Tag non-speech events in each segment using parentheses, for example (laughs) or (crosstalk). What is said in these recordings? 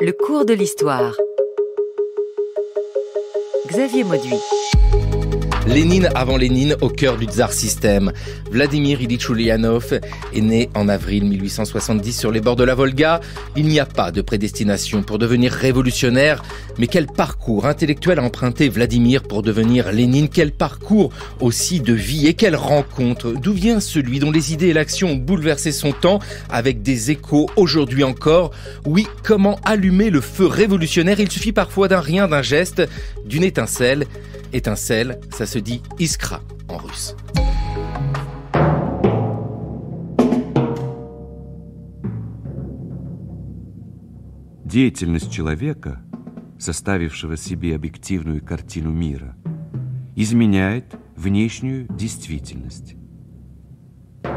Le cours de l'histoire. Xavier Mauduit. Lénine avant Lénine au cœur du tsar système. Vladimir Ilyich Ulyanov est né en avril 1870 sur les bords de la Volga. Il n'y a pas de prédestination pour devenir révolutionnaire, mais quel parcours intellectuel a emprunté Vladimir pour devenir Lénine Quel parcours aussi de vie et quelle rencontre D'où vient celui dont les idées et l'action ont bouleversé son temps avec des échos aujourd'hui encore Oui, comment allumer le feu révolutionnaire Il suffit parfois d'un rien, d'un geste, d'une étincelle. Étincelle, ça se dit iskra en russe.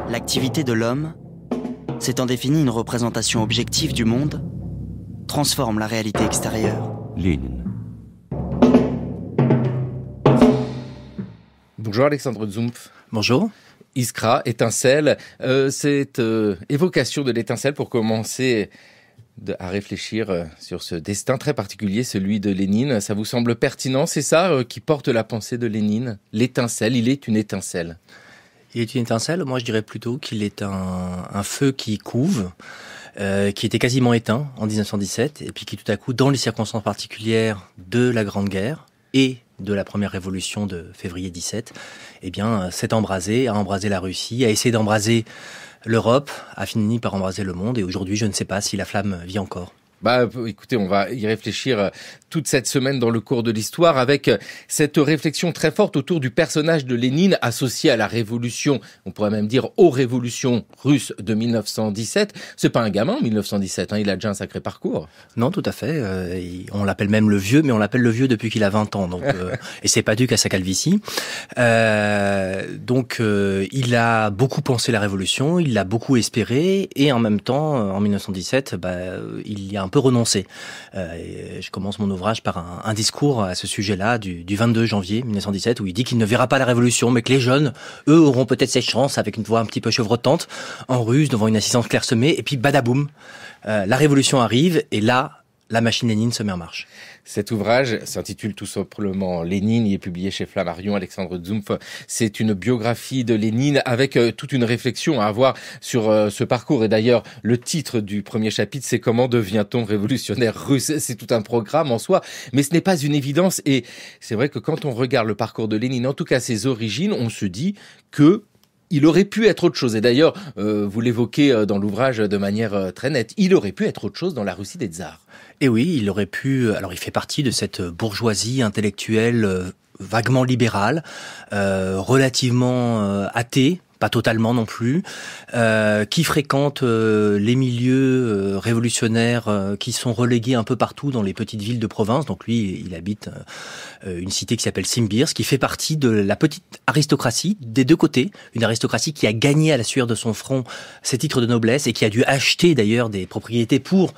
L'activité de l'homme, s'étant définie une représentation objective du monde, transforme la réalité extérieure. Lénine. Bonjour Alexandre Zumpf. Bonjour. Iskra, étincelle, euh, cette euh, évocation de l'étincelle pour commencer à réfléchir euh, sur ce destin très particulier, celui de Lénine, ça vous semble pertinent C'est ça qui porte la pensée de Lénine L'étincelle, il est une étincelle. Il est une étincelle Moi je dirais plutôt qu'il est un, feu qui couve. qui était quasiment éteint en 1917 et puis qui tout à coup, dans les circonstances particulières de la Grande Guerre et de la première révolution de février 17, eh bien, euh, s'est embrasé, a embrasé la Russie, a essayé d'embraser l'Europe, a fini par embraser le monde. Et aujourd'hui, je ne sais pas si la flamme vit encore. Bah, écoutez, on va y réfléchir euh, toute cette semaine dans le cours de l'histoire avec euh, cette réflexion très forte autour du personnage de Lénine associé à la révolution, on pourrait même dire aux révolutions russes de 1917. C'est pas un gamin 1917, hein, il a déjà un sacré parcours. Non, tout à fait. Euh, on l'appelle même le vieux, mais on l'appelle le vieux depuis qu'il a 20 ans. Donc, euh, (laughs) et c'est pas dû qu'à sa calvitie. Euh, donc, il a beaucoup pensé la révolution, il l'a beaucoup espéré, et en même temps, en 1917, bah, il y a un peu renoncé. je commence mon par un, discours à ce sujet-là du, du, 22 janvier 1917 où il dit qu'il ne verra pas la révolution mais que les jeunes, eux, auront peut-être cette chance avec une voix un petit peu chevrotante, en russe devant une assistance clairsemée et puis badaboum, euh, la révolution arrive et là, la machine Lénine se met en marche. Cet ouvrage s'intitule tout simplement Lénine. Il est publié chez Flammarion. Alexandre Zumpf, c'est une biographie de Lénine avec euh, toute une réflexion à avoir sur euh, ce parcours. Et d'ailleurs, le titre du premier chapitre, c'est Comment devient-on révolutionnaire russe C'est tout un programme en soi, mais ce n'est pas une évidence. Et c'est vrai que quand on regarde le parcours de Lénine, en tout cas ses origines, on se dit que il aurait pu être autre chose. Et d'ailleurs, euh, vous l'évoquez euh, dans l'ouvrage de manière euh, très nette, il aurait pu être autre chose dans la Russie des tsars. Et eh oui, il aurait pu. Alors, il fait partie de cette bourgeoisie intellectuelle vaguement libérale, relativement athée pas totalement non plus, euh, qui fréquente euh, les milieux euh, révolutionnaires euh, qui sont relégués un peu partout dans les petites villes de province. Donc lui, il habite une cité qui s'appelle Simbirs, qui fait partie de la petite aristocratie des deux côtés, une aristocratie qui a gagné à la sueur de son front ses titres de noblesse et qui a dû acheter d'ailleurs des propriétés pour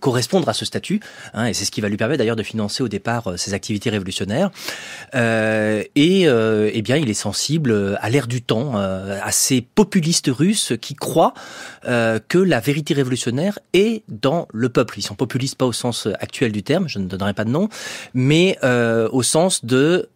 correspondre à ce statut. Hein, et c'est ce qui va lui permettre d'ailleurs de financer au départ ses activités révolutionnaires. et eh bien, il est sensible à l'ère du temps. Euh, à euh, ces populistes russes qui croient euh, que la vérité révolutionnaire est dans le peuple. Ils sont populistes pas au sens actuel du terme, je ne donnerai pas de nom, mais euh, au sens de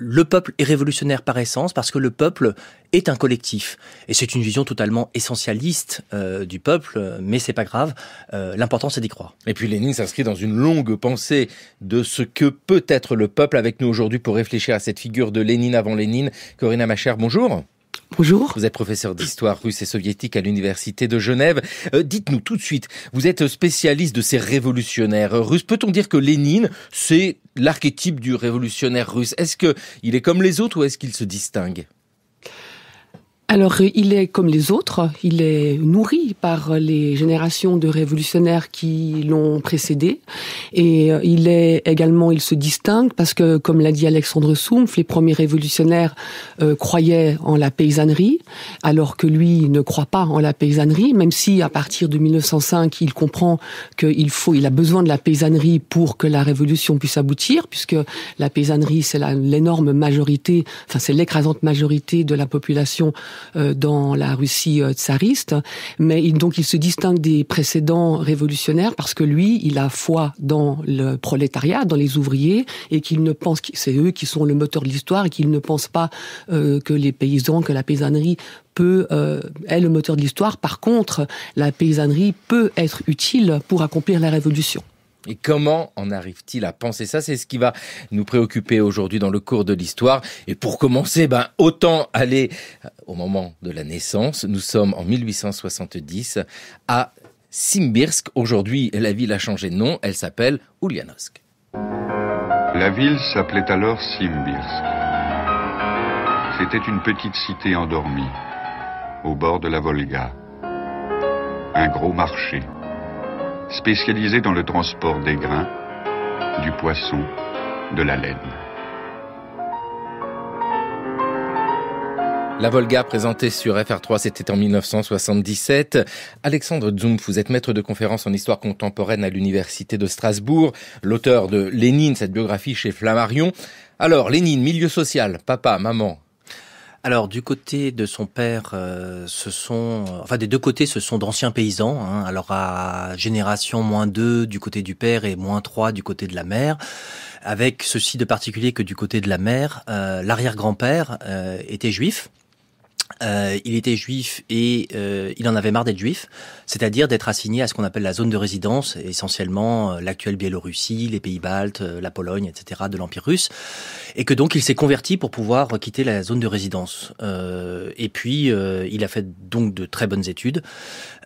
le peuple est révolutionnaire par essence parce que le peuple est un collectif. Et c'est une vision totalement essentialiste du peuple, mais c'est pas grave. L'important, c'est d'y croire. Et puis Lénine s'inscrit dans une longue pensée de ce que peut être le peuple avec nous aujourd'hui pour réfléchir à cette figure de Lénine avant Lénine. Corinna Machère, bonjour. Bonjour. Vous êtes professeur d'histoire russe et soviétique à l'université de Genève. Euh, dites-nous tout de suite, vous êtes spécialiste de ces révolutionnaires russes. Peut-on dire que Lénine, c'est l'archétype du révolutionnaire russe Est-ce qu'il est comme les autres ou est-ce qu'il se distingue alors, il est comme les autres, il est nourri par les générations de révolutionnaires qui l'ont précédé, et euh, il est également, il se distingue parce que, comme l'a dit Alexandre Soumpf, les premiers révolutionnaires euh, croyaient en la paysannerie, alors que lui ne croit pas en la paysannerie, même si à partir de 1905, il comprend qu'il faut, il a besoin de la paysannerie pour que la révolution puisse aboutir, puisque la paysannerie, c'est l'énorme majorité, enfin c'est l'écrasante majorité de la population euh, dans la Russie euh, tsariste, mais il, donc il se distingue des précédents révolutionnaires parce que lui, il a foi dans le prolétariat, dans les ouvriers, et qu'il ne pense que c'est eux qui sont le moteur de l'histoire et qu'il ne pense pas euh, que les paysans, que la paysannerie peut euh, est le moteur de l'histoire. Par contre, la paysannerie peut être utile pour accomplir la révolution. Et comment en arrive-t-il à penser ça C'est ce qui va nous préoccuper aujourd'hui dans le cours de l'histoire. Et pour commencer, ben, autant aller au moment de la naissance. Nous sommes en 1870 à Simbirsk. Aujourd'hui, la ville a changé de nom. Elle s'appelle Ulyanovsk. La ville s'appelait alors Simbirsk. C'était une petite cité endormie, au bord de la Volga. Un gros marché. Spécialisé dans le transport des grains, du poisson, de la laine. La Volga présentée sur FR3, c'était en 1977. Alexandre Zumpf, vous êtes maître de conférence en histoire contemporaine à l'université de Strasbourg, l'auteur de Lénine, cette biographie chez Flammarion. Alors, Lénine, milieu social, papa, maman, alors du côté de son père, euh, ce sont, enfin des deux côtés, ce sont d'anciens paysans. Hein. alors à génération moins deux du côté du père et moins trois du côté de la mère. Avec ceci de particulier que du côté de la mère, euh, l'arrière-grand-père euh, était juif. Euh, il était juif et euh, il en avait marre d'être juif, c'est-à-dire d'être assigné à ce qu'on appelle la zone de résidence, essentiellement euh, l'actuelle Biélorussie, les pays baltes, la Pologne, etc., de l'Empire russe, et que donc il s'est converti pour pouvoir quitter la zone de résidence. et puis il a fait donc de très bonnes études.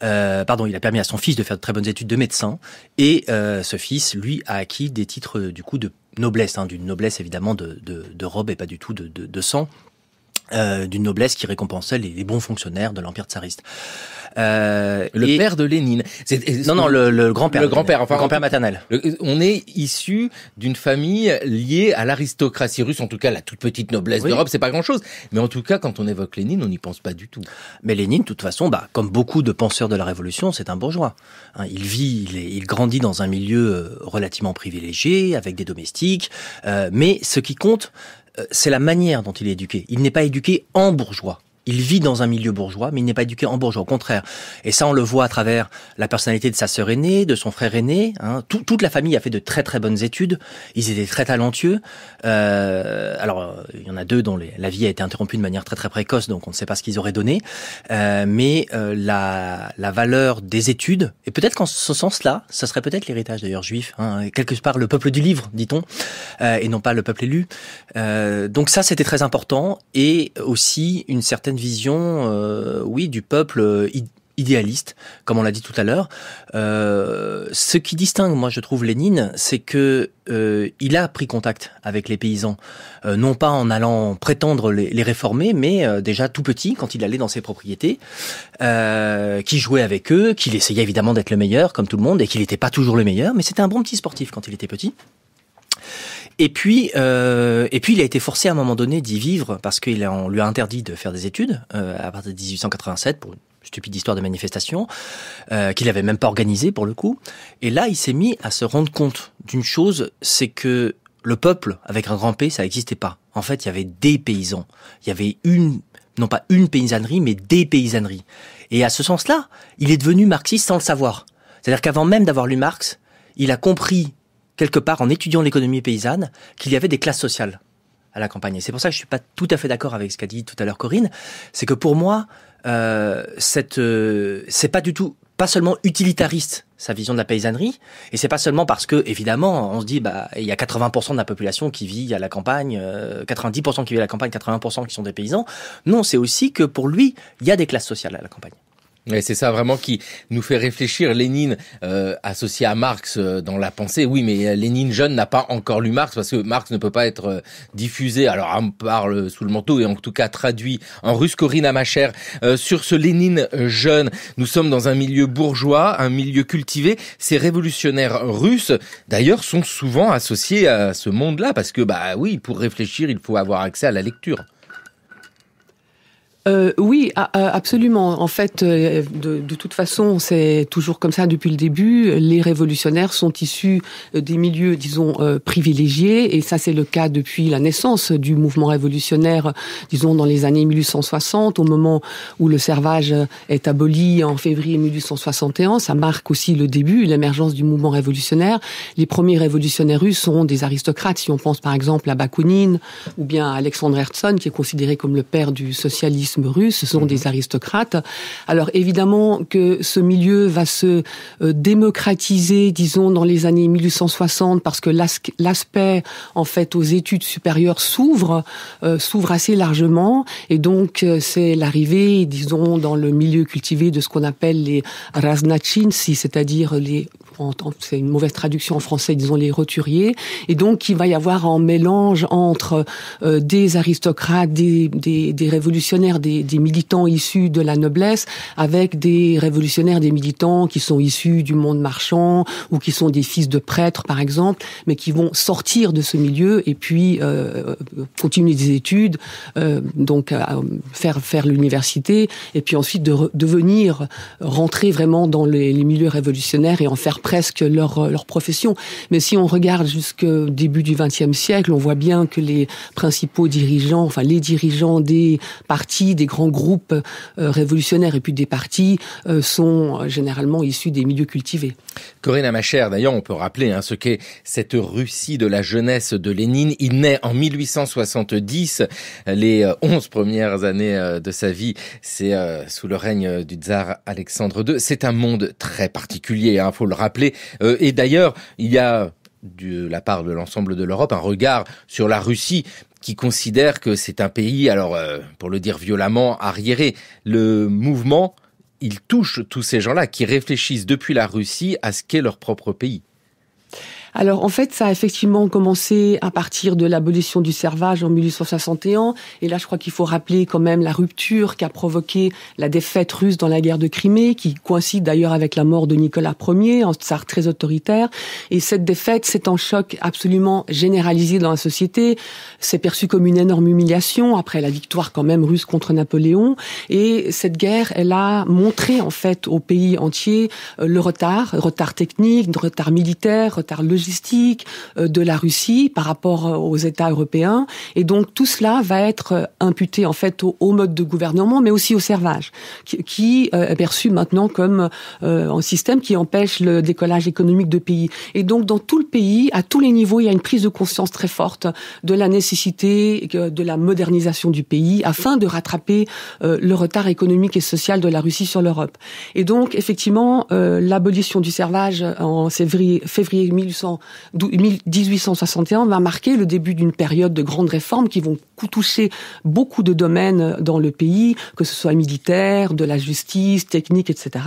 pardon, il a permis à son fils de faire de très bonnes études de médecin, et ce fils, lui, a acquis des titres du coup de noblesse, hein, d'une noblesse évidemment de, robe et pas du tout de sang. Euh, d'une noblesse qui récompensait les, bons fonctionnaires de l'empire tsariste. Euh, le père de Lénine. C'est... Non, non, le, grand-père. Le grand-père, le grand-père maternel. on est issu d'une famille liée à l'aristocratie russe, en tout cas la toute petite noblesse d'Europe, c'est pas grand-chose. Mais en tout cas, quand on évoque Lénine, on n'y pense pas du tout. Mais Lénine, de toute façon, bah, comme beaucoup de penseurs de la Révolution, c'est un bourgeois. Hein, il vit, il, grandit dans un milieu euh, relativement privilégié, avec des domestiques. mais ce qui compte, euh, c'est la manière dont il est éduqué. Il n'est pas éduqué en bourgeois. Il vit dans un milieu bourgeois, mais il n'est pas éduqué en bourgeois, au contraire. Et ça, on le voit à travers la personnalité de sa sœur aînée, de son frère aîné. Hein. toute la famille a fait de très très bonnes études. Ils étaient très talentueux. Euh, alors, il y en a deux dont la vie a été interrompue de manière très très précoce, donc on ne sait pas ce qu'ils auraient donné. Euh, mais euh, la, valeur des études, et peut-être qu'en ce sens-là, ça serait peut-être l'héritage d'ailleurs juif, hein, quelque part le peuple du livre, dit-on, et non pas le peuple élu. donc ça, c'était très important, et aussi une certaine vision, euh, oui, du peuple euh, idéaliste, comme on l'a dit tout à l'heure. Euh, ce qui distingue, moi, je trouve Lénine, c'est que il a pris contact avec les paysans, non pas en allant prétendre les, les réformer, mais déjà tout petit, quand il allait dans ses propriétés, qui jouait avec eux, qu'il essayait évidemment d'être le meilleur, comme tout le monde, et qu'il n'était pas toujours le meilleur, mais c'était un bon petit sportif quand il était petit. Et puis, euh, et puis, il a été forcé à un moment donné d'y vivre parce qu'on lui a interdit de faire des études euh, à partir de 1887 pour une stupide histoire de manifestation euh, qu'il n'avait même pas organisée pour le coup. Et là, il s'est mis à se rendre compte d'une chose, c'est que le peuple, avec un grand P, ça n'existait pas. En fait, il y avait des paysans. Il y avait une, non pas une paysannerie, mais des paysanneries. Et à ce sens-là, il est devenu marxiste sans le savoir. C'est-à-dire qu'avant même d'avoir lu Marx, il a compris quelque part, en étudiant l'économie paysanne, qu'il y avait des classes sociales à la campagne. Et c'est pour ça que je suis pas tout à fait d'accord avec ce qu'a dit tout à l'heure Corinne. C'est que pour moi, euh, cette, euh, c'est pas du tout, pas seulement utilitariste sa vision de la paysannerie, et c'est pas seulement parce que évidemment on se dit bah il y a 80% de la population qui vit à la campagne, 90% euh, qui vit à la campagne, 80% qui sont des paysans. Non, c'est aussi que pour lui il y a des classes sociales à la campagne. Et c'est ça vraiment qui nous fait réfléchir. Lénine euh, associé à Marx euh, dans la pensée, oui, mais euh, Lénine jeune n'a pas encore lu Marx parce que Marx ne peut pas être diffusé, alors on parle sous le manteau et en tout cas traduit en russe. Corinne euh, sur ce Lénine jeune, nous sommes dans un milieu bourgeois, un milieu cultivé. Ces révolutionnaires russes, d'ailleurs, sont souvent associés à ce monde-là parce que, bah oui, pour réfléchir, il faut avoir accès à la lecture euh, oui, absolument. En fait, euh, de, toute façon, c'est toujours comme ça depuis le début. Les révolutionnaires sont issus euh, des milieux, disons, euh, privilégiés, et ça c'est le cas depuis la naissance du mouvement révolutionnaire, disons dans les années 1860, au moment où le servage est aboli en février 1861. Ça marque aussi le début, l'émergence du mouvement révolutionnaire. Les premiers révolutionnaires russes sont des aristocrates. Si on pense par exemple à Bakounine ou bien à Alexandre Herzen, qui est considéré comme le père du socialisme ce sont mhm. des aristocrates. Alors évidemment que ce milieu va se euh, démocratiser, disons, dans les années 1860, parce que l'aspect, en fait, aux études supérieures s'ouvre, euh, s'ouvre assez largement, et donc euh, c'est l'arrivée, disons, dans le milieu cultivé de ce qu'on appelle les raznachins, c'est-à-dire les c'est une mauvaise traduction en français, disons les roturiers, et donc il va y avoir un mélange entre euh, des aristocrates, des, des, des révolutionnaires, des, des, militants issus de la noblesse, avec des révolutionnaires, des militants qui sont issus du monde marchand ou qui sont des fils de prêtres par exemple, mais qui vont sortir de ce milieu et puis euh, euh, continuer des études, donc faire faire l'université, et puis ensuite de devenir rentrer vraiment dans les, les milieux révolutionnaires et en faire presque leur, euh, leur profession. Mais si on regarde jusqu'au début du XXe siècle, on voit bien que les principaux dirigeants, enfin les dirigeants des partis, des grands groupes euh, révolutionnaires et puis des partis euh, sont généralement issus des milieux cultivés. Corinne Amacher, d'ailleurs, on peut rappeler hein, ce qu'est cette Russie de la jeunesse de Lénine. Il naît en 1870. Les 11 premières années de sa vie, c'est sous le règne du tsar Alexandre II. C'est un monde très particulier, il hein, faut le rappeler euh, et d'ailleurs, il y a de la part de l'ensemble de l'Europe un regard sur la Russie qui considère que c'est un pays, alors euh, pour le dire violemment, arriéré. Le mouvement, il touche tous ces gens-là qui réfléchissent depuis la Russie à ce qu'est leur propre pays. Alors en fait, ça a effectivement commencé à partir de l'abolition du servage en 1861. Et là, je crois qu'il faut rappeler quand même la rupture qu'a provoqué la défaite russe dans la guerre de Crimée, qui coïncide d'ailleurs avec la mort de Nicolas Ier, un tsar très autoritaire. Et cette défaite, c'est un choc absolument généralisé dans la société. C'est perçu comme une énorme humiliation après la victoire quand même russe contre Napoléon. Et cette guerre, elle a montré en fait au pays entier euh, le retard, retard technique, retard militaire, retard logistique, logistique euh, de la Russie par rapport euh, aux États européens. Et donc tout cela va être euh, imputé en fait au, mode de gouvernement, mais aussi au servage, qui, est perçu maintenant comme un système qui empêche le décollage économique de pays. Et donc dans tout le pays, à tous les niveaux, il y a une prise de conscience très forte de la nécessité de la modernisation du pays afin de rattraper le retard économique et social de la Russie sur l'Europe. Et donc effectivement, l'abolition du servage en février, février 1861 va marquer le début d'une période de grandes réformes qui vont toucher beaucoup de domaines dans le pays, que ce soit militaire, de la justice, technique, etc.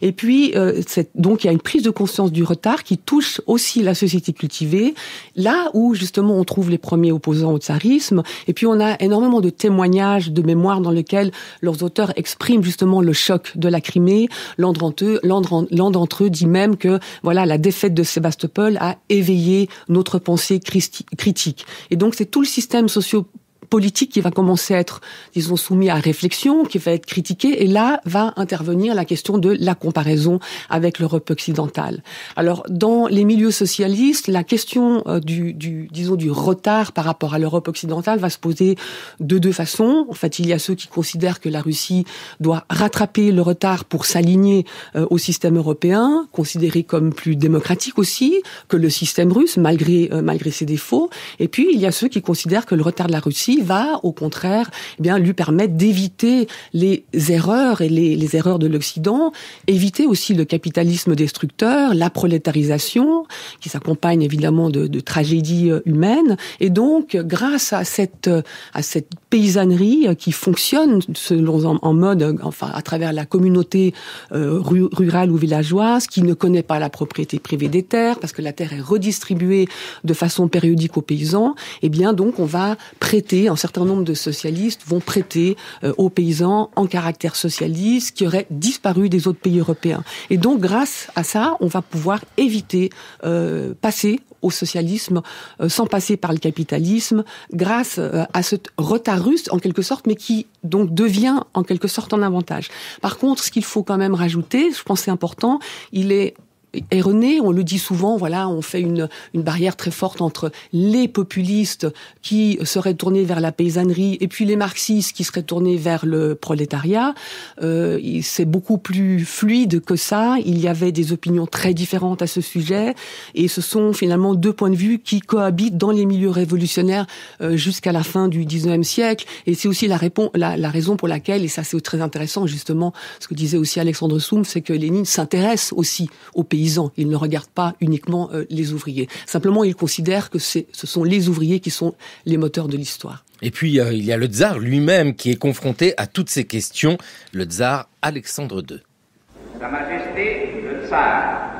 Et puis, euh, donc il y a une prise de conscience du retard qui touche aussi la société cultivée, là où justement on trouve les premiers opposants au tsarisme. Et puis on a énormément de témoignages, de mémoires dans lesquels leurs auteurs expriment justement le choc de la Crimée. L'un d'entre eux dit même que voilà la défaite de Sébastopol a éveillé notre pensée critique. Et donc c'est tout le système socio politique qui va commencer à être, disons, soumis à réflexion, qui va être critiqué, et là va intervenir la question de la comparaison avec l'Europe occidentale. Alors, dans les milieux socialistes, la question euh, du, du disons, du retard par rapport à l'Europe occidentale va se poser de deux façons. En fait, il y a ceux qui considèrent que la Russie doit rattraper le retard pour s'aligner euh, au système européen, considéré comme plus démocratique aussi que le système russe, malgré, euh, malgré ses défauts. Et puis, il y a ceux qui considèrent que le retard de la Russie va, au contraire, eh bien, lui permettre d'éviter les erreurs et les, erreurs de l'Occident, éviter aussi le capitalisme destructeur, la prolétarisation, qui s'accompagne évidemment de, tragédies euh, humaines. Et donc, grâce à cette, euh, à cette paysannerie euh, qui fonctionne selon en mode, enfin, à travers la communauté rurale ou villageoise, qui ne connaît pas la propriété privée des terres, parce que la terre est redistribuée de façon périodique aux paysans, eh bien, donc, on va prêter un certain nombre de socialistes vont prêter euh, aux paysans en caractère socialiste qui aurait disparu des autres pays européens. Et donc, grâce à ça, on va pouvoir éviter, euh, passer au socialisme euh, sans passer par le capitalisme, grâce à ce retard russe, en quelque sorte, mais qui donc devient en quelque sorte un avantage. Par contre, ce qu'il faut quand même rajouter, je pense c'est important, il est Erroné, On le dit souvent, voilà, on fait une, une barrière très forte entre les populistes qui seraient tournés vers la paysannerie et puis les marxistes qui seraient tournés vers le prolétariat. Euh, c'est beaucoup plus fluide que ça. Il y avait des opinions très différentes à ce sujet et ce sont finalement deux points de vue qui cohabitent dans les milieux révolutionnaires euh, jusqu'à la fin du 19e siècle. Et c'est aussi la, la raison pour laquelle, et ça c'est très intéressant justement, ce que disait aussi Alexandre Soum, c'est que Lénine s'intéresse aussi au pays il ils ne regarde pas uniquement euh, les ouvriers. Simplement, il considère que ce sont les ouvriers qui sont les moteurs de l'histoire. Et puis, euh, il y a le tsar lui-même qui est confronté à toutes ces questions, le tsar Alexandre II. Sa Majesté, le tsar,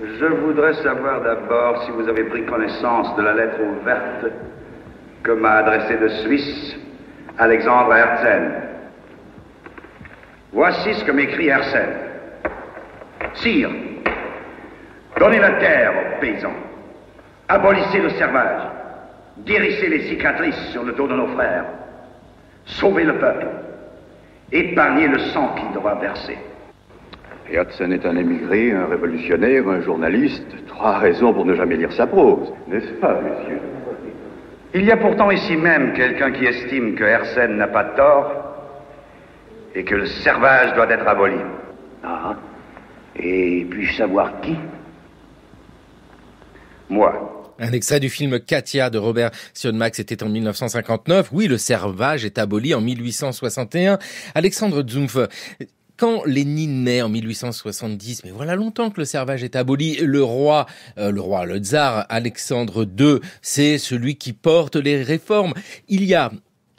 je voudrais savoir d'abord si vous avez pris connaissance de la lettre ouverte que m'a adressée de Suisse Alexandre Herzen, Voici ce que m'écrit Hersen. Sire, donnez la terre aux paysans, abolissez le servage, guérissez les cicatrices sur le dos de nos frères, sauvez le peuple, épargnez le sang qu'il doit verser. Et Hudson est un émigré, un révolutionnaire, un journaliste. Trois raisons pour ne jamais lire sa prose, n'est-ce pas, monsieur Il y a pourtant ici même quelqu'un qui estime que Hersen n'a pas tort et que le servage doit être aboli. Ah, et puis-je savoir qui Moi. Un extrait du film Katia de Robert Sionmax était en 1959. Oui, le servage est aboli en 1861. Alexandre Zumpf, quand Lénine naît en 1870, mais voilà longtemps que le servage est aboli, le roi, euh, le roi, le tsar Alexandre II, c'est celui qui porte les réformes. Il y a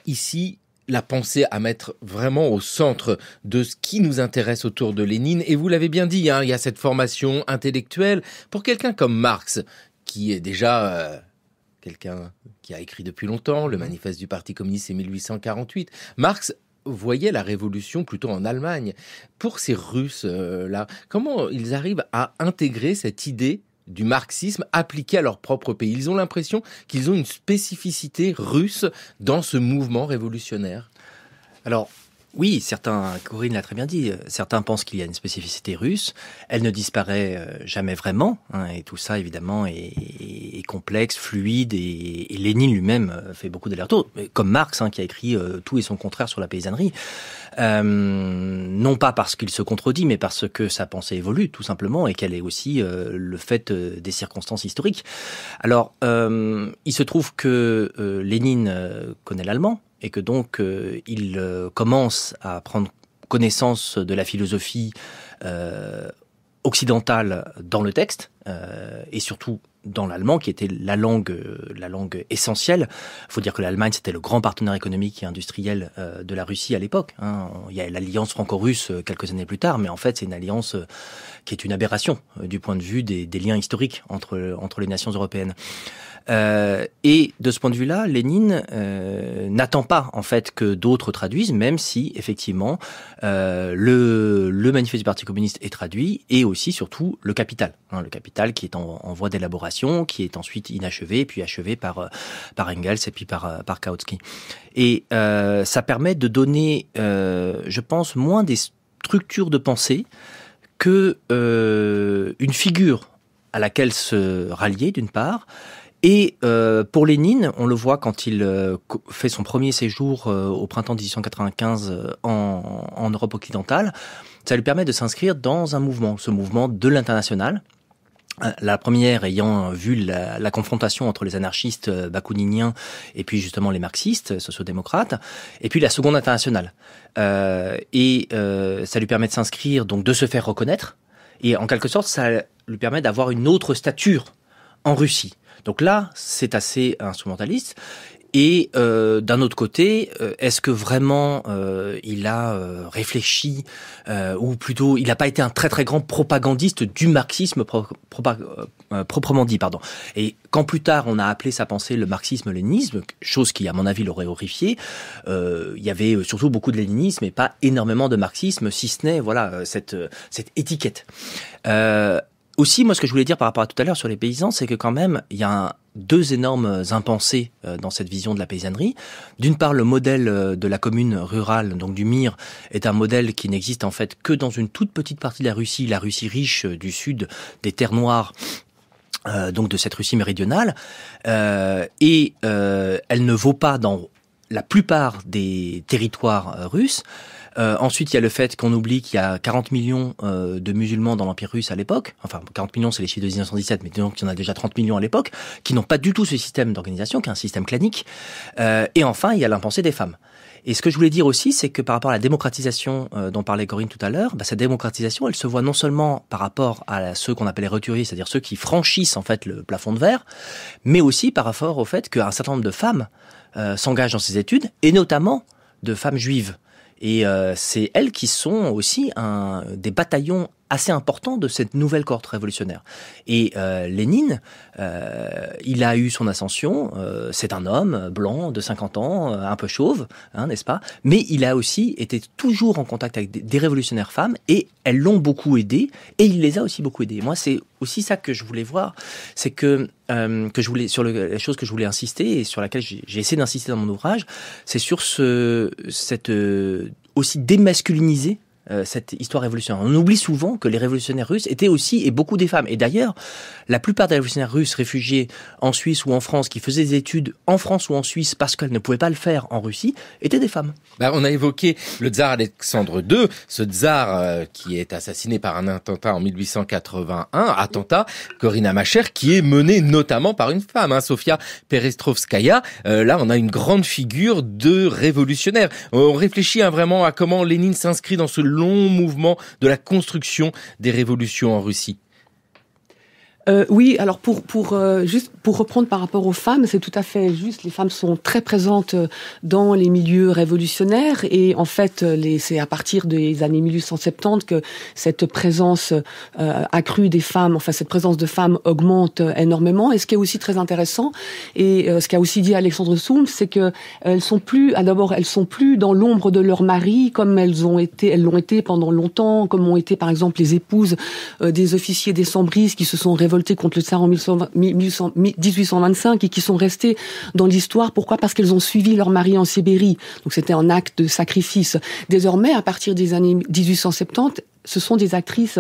ici la pensée à mettre vraiment au centre de ce qui nous intéresse autour de Lénine. Et vous l'avez bien dit, hein, il y a cette formation intellectuelle. Pour quelqu'un comme Marx, qui est déjà euh, quelqu'un qui a écrit depuis longtemps, le mmh. manifeste du Parti communiste, en 1848, Marx voyait la révolution plutôt en Allemagne. Pour ces Russes-là, euh, comment ils arrivent à intégrer cette idée du marxisme appliqué à leur propre pays. Ils ont l'impression qu'ils ont une spécificité russe dans ce mouvement révolutionnaire. Alors, oui, certains, Corinne l'a très bien dit, euh, certains pensent qu'il y a une spécificité russe. Elle ne disparaît euh, jamais vraiment. Hein, et tout ça, évidemment, est, complexe, fluide. Et, Lénine lui-même euh, fait beaucoup dallers comme Marx, hein, qui a écrit tout et son contraire sur la paysannerie. non pas parce qu'il se contredit, mais parce que sa pensée évolue, tout simplement, et qu'elle est aussi le fait des circonstances historiques. Alors, il se trouve que Lénine connaît l'allemand et que donc euh, il euh, commence à prendre connaissance de la philosophie euh, occidentale dans le texte et surtout dans l'allemand, qui était la langue, la langue essentielle. Il faut dire que l'Allemagne, c'était le grand partenaire économique et industriel de la Russie à l'époque. Hein. Il y a l'alliance franco-russe quelques années plus tard, mais en fait, c'est une alliance qui est une aberration du point de vue des, des liens historiques entre, entre les nations européennes. Euh, et de ce point de vue-là, Lénine euh, n'attend pas en fait que d'autres traduisent, même si effectivement euh, le, manifeste du Parti communiste est traduit et aussi surtout le Capital, hein, le Capital qui est en, voie d'élaboration, qui est ensuite inachevé puis achevé par par Engels et puis par par Kautsky. Et ça permet de donner, je pense, moins des structures de pensée que figure à laquelle se rallier d'une part et euh, pour Lénine, on le voit quand il euh, fait son premier séjour euh, au printemps 1895 euh, en, en, Europe occidentale, ça lui permet de s'inscrire dans un mouvement, ce mouvement de l'international. La première ayant vu la, la, confrontation entre les anarchistes bakouniniens et puis justement les marxistes, sociodémocrates, et puis la seconde internationale. et ça lui permet de s'inscrire, donc de se faire reconnaître, et en quelque sorte ça lui permet d'avoir une autre stature en Russie. Donc là, c'est assez instrumentaliste. Et euh, d'un autre côté, euh, est-ce que vraiment euh, il a réfléchi, ou plutôt il n'a pas été un très très grand propagandiste du marxisme proprement dit, pardon. Et quand plus tard on a appelé sa pensée le marxisme-léninisme, chose qui à mon avis l'aurait horrifié, il y avait surtout beaucoup de léninisme et pas énormément de marxisme, si ce n'est voilà cette cette étiquette. Aussi, moi, ce que je voulais dire par rapport à tout à l'heure sur les paysans, c'est que quand même, il y a deux énormes euh, impensées euh, dans cette vision de la paysannerie. D'une part, le modèle euh, de la commune rurale, donc du MIR, est un modèle qui n'existe en fait que dans une toute petite partie de la Russie, la Russie riche du sud, des terres noires, donc de cette Russie méridionale, et elle ne vaut pas dans la plupart des territoires russes. Euh, ensuite, il y a le fait qu'on oublie qu'il y a 40 millions euh, de musulmans dans l'Empire russe à l'époque. Enfin, 40 millions, c'est les chiffres de 1917, mais disons qu'il y en a déjà 30 millions à l'époque, qui n'ont pas du tout ce système d'organisation, qui est un système clanique. Euh, et enfin, il y a l'impensée des femmes. Et ce que je voulais dire aussi, c'est que par rapport à la démocratisation dont parlait Corinne tout à l'heure, bah, cette démocratisation, elle se voit non seulement par rapport à ceux qu'on appelle les roturiers, c'est-à-dire ceux qui franchissent en fait le plafond de verre, mais aussi par rapport au fait qu'un certain nombre de femmes s'engagent dans ces études, et notamment de femmes juives. Et euh, c'est elles qui sont aussi un, des bataillons assez important de cette nouvelle cohorte révolutionnaire. Et euh, Lénine, euh, il a eu son ascension, euh, c'est un homme blanc de 50 ans, euh, un peu chauve, hein, n'est-ce pas Mais il a aussi été toujours en contact avec des, révolutionnaires femmes et elles l'ont beaucoup aidé et il les a aussi beaucoup aidé. Moi, c'est aussi ça que je voulais voir, c'est que euh, que je voulais sur la chose que je voulais insister et sur laquelle j'ai essayé d'insister dans mon ouvrage, c'est sur ce cette euh, aussi démasculiniser euh, cette histoire révolutionnaire. On oublie souvent que les révolutionnaires russes étaient aussi, et beaucoup des femmes, et d'ailleurs, la plupart des révolutionnaires russes réfugiés en Suisse ou en France, qui faisaient des études en France ou en Suisse parce qu'elles ne pouvaient pas le faire en Russie, étaient des femmes. Bah, on a évoqué le tsar Alexandre II, ce tsar euh, qui est assassiné par un attentat en 1881, attentat, Corinna Macher, qui est mené notamment par une femme, hein, Sofia Perestrovskaya. Euh, là, on a une grande figure de révolutionnaire. On réfléchit hein, vraiment à comment Lénine s'inscrit dans ce long mouvement de la construction des révolutions en Russie. Euh, oui, alors pour, pour, euh, juste pour reprendre par rapport aux femmes, c'est tout à fait juste. Les femmes sont très présentes euh, dans les milieux révolutionnaires et en fait, c'est à partir des années 1870 que cette présence accrue des femmes, enfin cette présence de femmes augmente énormément. Et ce qui est aussi très intéressant et ce qu'a aussi dit Alexandre Soum, c'est que elles sont plus, ah, d'abord, elles sont plus dans l'ombre de leur mari comme elles ont été, elles l'ont été pendant longtemps, comme ont été par exemple les épouses des officiers des décembristes qui se sont révoltés contre le tsar en 1825 et qui sont restées dans l'histoire. Pourquoi Parce qu'elles ont suivi leur mari en Sibérie. Donc c'était un acte de sacrifice. Désormais, à partir des années 1870, ce sont des actrices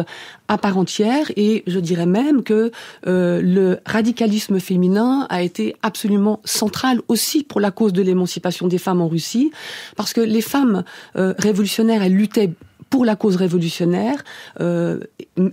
à part entière et je dirais même que euh, le radicalisme féminin a été absolument central aussi pour la cause de l'émancipation des femmes en Russie parce que les femmes euh, révolutionnaires elles luttaient pour la cause révolutionnaire, euh,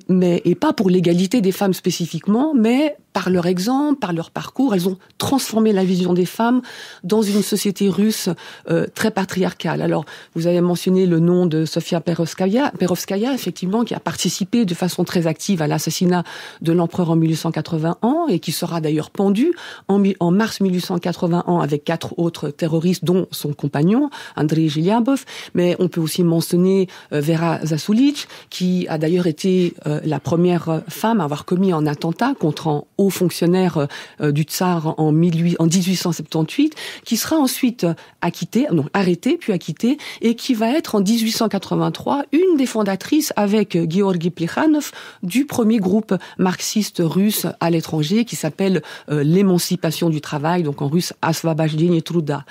mais et pas pour l'égalité des femmes spécifiquement, mais par leur exemple, par leur parcours, elles ont transformé la vision des femmes dans une société russe euh, très patriarcale. Alors, vous avez mentionné le nom de Sofia Perovskaya, Perovskaya effectivement, qui a participé de façon très active à l'assassinat de l'empereur en 1881 et qui sera d'ailleurs pendue en, mars 1881 avec quatre autres terroristes, dont son compagnon, Andrei Giliabov. Mais on peut aussi mentionner euh, Vera Zasulich, qui a d'ailleurs été euh, la première femme à avoir commis un attentat contre un haut fonctionnaire euh, euh, du tsar en, 18, en 1878, qui sera ensuite euh, acquitté, non, arrêté, puis acquitté, et qui va être en 1883 une des fondatrices avec Georgi Plekhanov du premier groupe marxiste russe à l'étranger qui s'appelle l'émancipation du travail, donc en russe et Truda.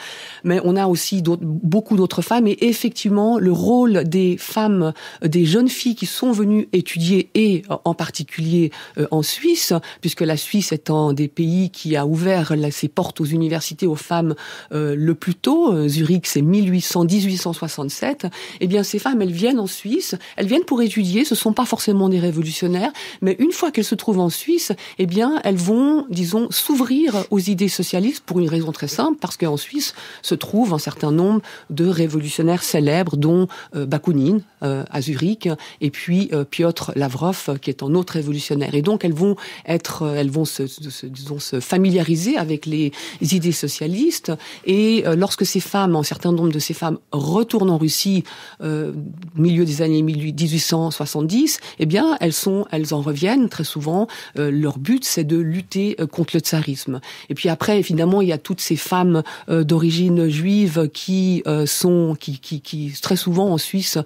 Mais on a aussi beaucoup d'autres femmes et effectivement le rôle des femmes, des jeunes filles qui sont venues étudier et en particulier en Suisse, puisque la Suisse étant des pays qui a ouvert ses portes aux universités aux femmes euh, le plus tôt, euh, Zurich c'est 1800, 1867, eh bien ces femmes, elles viennent en Suisse, elles viennent pour étudier, ce sont pas forcément des révolutionnaires, mais une fois qu'elles se trouvent en Suisse, et eh bien elles vont, disons, s'ouvrir aux idées socialistes pour une raison très simple, parce qu'en Suisse se trouve un certain nombre de révolutionnaires célèbres, dont euh, Bakounine à Zurich, et puis Piotr Lavrov, qui est un autre révolutionnaire. Et donc elles vont être, elles vont se, disons, se familiariser avec les idées socialistes. Et euh, lorsque ces femmes, un certain nombre de ces femmes, retournent en Russie au euh, milieu des années 1870, eh bien, elles sont, elles en reviennent très souvent. Euh, leur but, c'est de lutter contre le tsarisme. Et puis après, évidemment, il y a toutes ces femmes d'origine juive qui sont, qui, qui, très souvent en Suisse,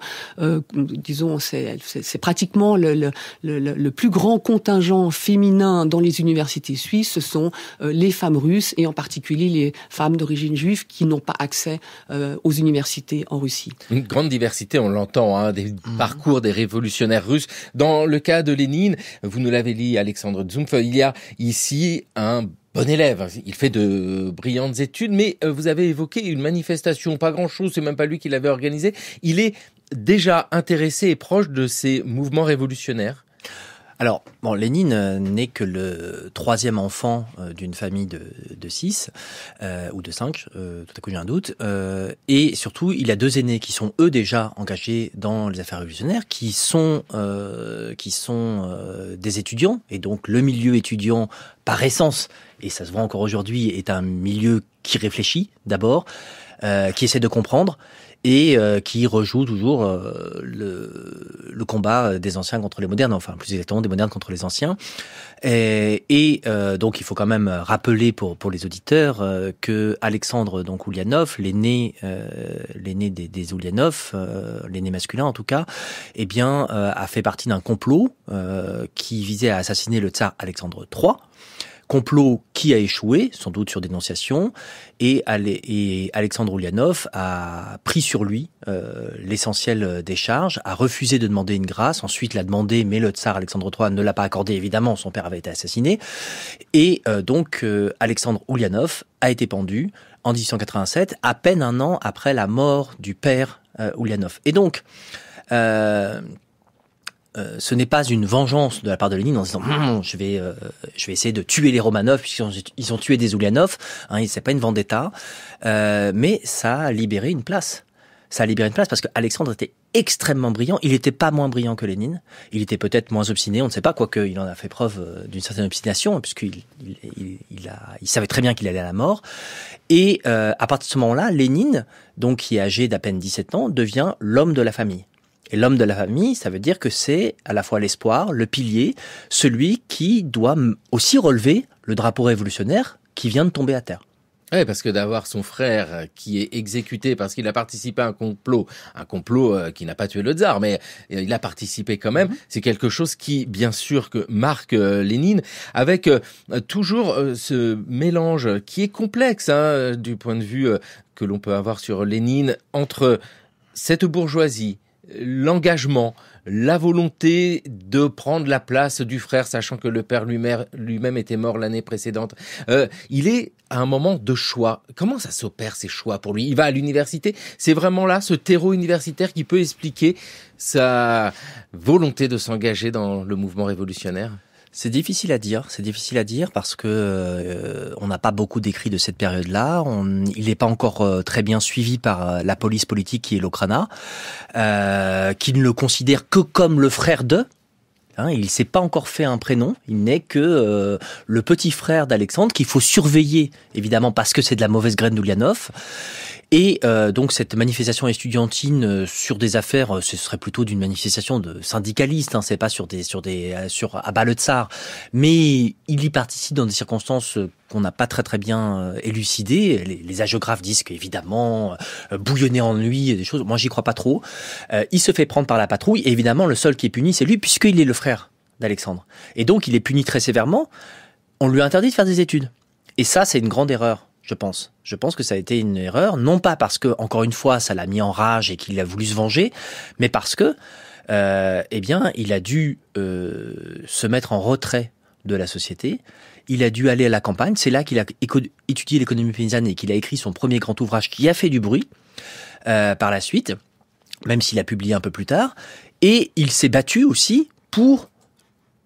disons, c'est pratiquement le, le plus grand contingent féminin dans les les universités suisses, ce sont euh, les femmes russes et en particulier les femmes d'origine juive qui n'ont pas accès euh, aux universités en Russie. Une grande diversité, on l'entend, hein, des mm. parcours des révolutionnaires russes. Dans le cas de Lénine, vous nous l'avez dit, Alexandre Zumpf, il y a ici un bon élève. Il fait de brillantes études, mais euh, vous avez évoqué une manifestation, pas grand-chose, c'est même pas lui qui l'avait organisée. Il est déjà intéressé et proche de ces mouvements révolutionnaires. Alors, bon, Lénine euh, n'est que le troisième enfant euh, d'une famille de, six euh, ou de cinq, tout à coup j'ai un doute. et surtout, il a deux aînés qui sont eux déjà engagés dans les affaires révolutionnaires, qui sont qui sont des étudiants et donc le milieu étudiant par essence et ça se voit encore aujourd'hui est un milieu qui réfléchit d'abord, qui essaie de comprendre et euh, qui rejoue toujours euh, le, combat des anciens contre les modernes, enfin plus exactement des modernes contre les anciens. Et, euh, donc il faut quand même rappeler pour, les auditeurs que Alexandre donc Ulyanov, l'aîné l'aîné des, des Ulyanov, l'aîné masculin en tout cas, eh bien a fait partie d'un complot qui visait à assassiner le tsar Alexandre III complot qui a échoué, sans doute sur dénonciation, et, Alexandre Oulianov a pris sur lui euh, l'essentiel des charges, a refusé de demander une grâce, ensuite l'a demandé, mais le tsar Alexandre III ne l'a pas accordé, évidemment, son père avait été assassiné, et euh, donc euh, Alexandre Oulianov a été pendu en 1887, à peine un an après la mort du père Oulianov. Et donc, euh, ce n'est pas une vengeance de la part de Lénine en disant hum, je vais euh, je vais essayer de tuer les Romanov puisqu'ils ont, ils ont tué des Ulyanov hein, c'est pas une vendetta euh, mais ça a libéré une place ça a libéré une place parce que Alexandre était extrêmement brillant il n'était pas moins brillant que Lénine il était peut-être moins obstiné on ne sait pas quoique il en a fait preuve d'une certaine obstination hein, puisqu'il il, a, il savait très bien qu'il allait à la mort et à partir de ce moment-là Lénine donc qui est âgé d'à peine 17 ans devient l'homme de la famille et l'homme de la famille, ça veut dire que c'est à la fois l'espoir, le pilier, celui qui doit aussi relever le drapeau révolutionnaire qui vient de tomber à terre. Oui, parce que d'avoir son frère qui est exécuté parce qu'il a participé à un complot, un complot euh, qui n'a pas tué le tsar, mais euh, il a participé quand même, mhm. c'est quelque chose qui, bien sûr, que marque euh, Lénine, avec toujours ce mélange qui est complexe hein, du point de vue que l'on peut avoir sur Lénine entre cette bourgeoisie, l'engagement, la volonté de prendre la place du frère, sachant que le père lui-même était mort l'année précédente. Euh, il est à un moment de choix. Comment ça s'opère ces choix pour lui Il va à l'université. C'est vraiment là ce terreau universitaire qui peut expliquer sa volonté de s'engager dans le mouvement révolutionnaire. C'est difficile à dire. C'est difficile à dire parce que euh, on n'a pas beaucoup d'écrits de cette période-là. il n'est pas encore euh, très bien suivi par euh, la police politique qui est l'Okrana, qui ne le considère que comme le frère de. Hein, il s'est pas encore fait un prénom, il n'est que le petit frère d'Alexandre qu'il faut surveiller, évidemment parce que c'est de la mauvaise graine d'Oulianov. Et euh, donc cette manifestation estudiantine euh, sur des affaires, euh, ce serait plutôt d'une manifestation de syndicaliste, hein, c'est pas sur des sur des sur à bas le tsar, mais il y participe dans des circonstances qu'on n'a pas très très bien élucidées. Les, les agiographes disent qu'évidemment bouillonner en lui des choses. Moi j'y crois pas trop. il se fait prendre par la patrouille et évidemment le seul qui est puni c'est lui puisqu'il est le frère d'Alexandre. Et donc il est puni très sévèrement. On lui interdit de faire des études. Et ça c'est une grande erreur je pense. Je pense que ça a été une erreur, non pas parce que, encore une fois, ça l'a mis en rage et qu'il a voulu se venger, mais parce que, euh, eh bien, il a dû euh, se mettre en retrait de la société. Il a dû aller à la campagne. C'est là qu'il a étudié l'économie paysanne et qu'il a écrit son premier grand ouvrage qui a fait du bruit euh, par la suite, même s'il a publié un peu plus tard. Et il s'est battu aussi pour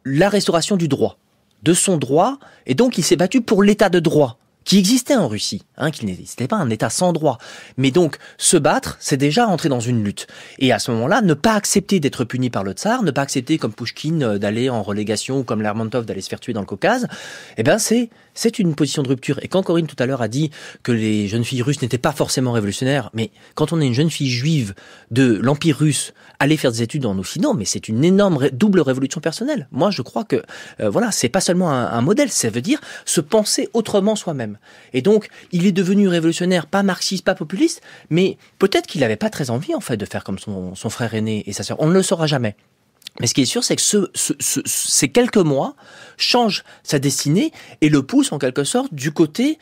la restauration du droit, de son droit. Et donc, il s'est battu pour l'état de droit qui existait en Russie, hein, qui n'existait pas un État sans droit. Mais donc, se battre, c'est déjà entrer dans une lutte. Et à ce moment-là, ne pas accepter d'être puni par le tsar, ne pas accepter, comme Pushkin, euh, d'aller en relégation, ou comme Lermontov, d'aller se faire tuer dans le Caucase, eh ben c'est c'est une position de rupture. Et quand Corinne tout à l'heure a dit que les jeunes filles russes n'étaient pas forcément révolutionnaires, mais quand on est une jeune fille juive de l'Empire russe, aller faire des études en Occident, mais c'est une énorme double révolution personnelle. Moi, je crois que euh, voilà, c'est pas seulement un, un modèle, ça veut dire se penser autrement soi-même. Et donc, il est devenu révolutionnaire, pas marxiste, pas populiste, mais peut-être qu'il n'avait pas très envie, en fait, de faire comme son, frère aîné et sa sœur. On ne le saura jamais. Mais ce qui est sûr, c'est que ces quelques mois changent sa destinée et le poussent en quelque sorte du côté,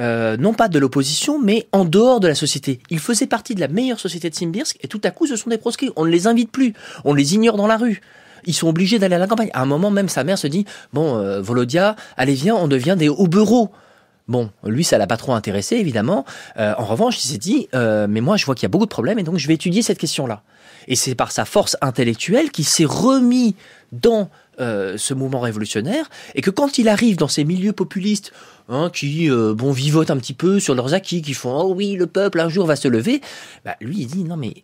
euh, non pas de l'opposition, mais en dehors de la société. Il faisait partie de la meilleure société de Simbirsk et tout à coup, ce sont des proscrits. On ne les invite plus, on les ignore dans la rue. Ils sont obligés d'aller à la campagne. À un moment, même sa mère se dit Bon, euh, Volodia, allez, viens, on devient des hauts Bon, lui, ça l'a pas trop intéressé, évidemment. Euh, en revanche, il s'est dit, euh, mais moi, je vois qu'il y a beaucoup de problèmes, et donc je vais étudier cette question-là. Et c'est par sa force intellectuelle qu'il s'est remis dans euh, ce mouvement révolutionnaire, et que quand il arrive dans ces milieux populistes, hein, qui bon vivotent un petit peu sur leurs acquis, qui font oh oui, le peuple un jour va se lever, bah, lui, il dit non mais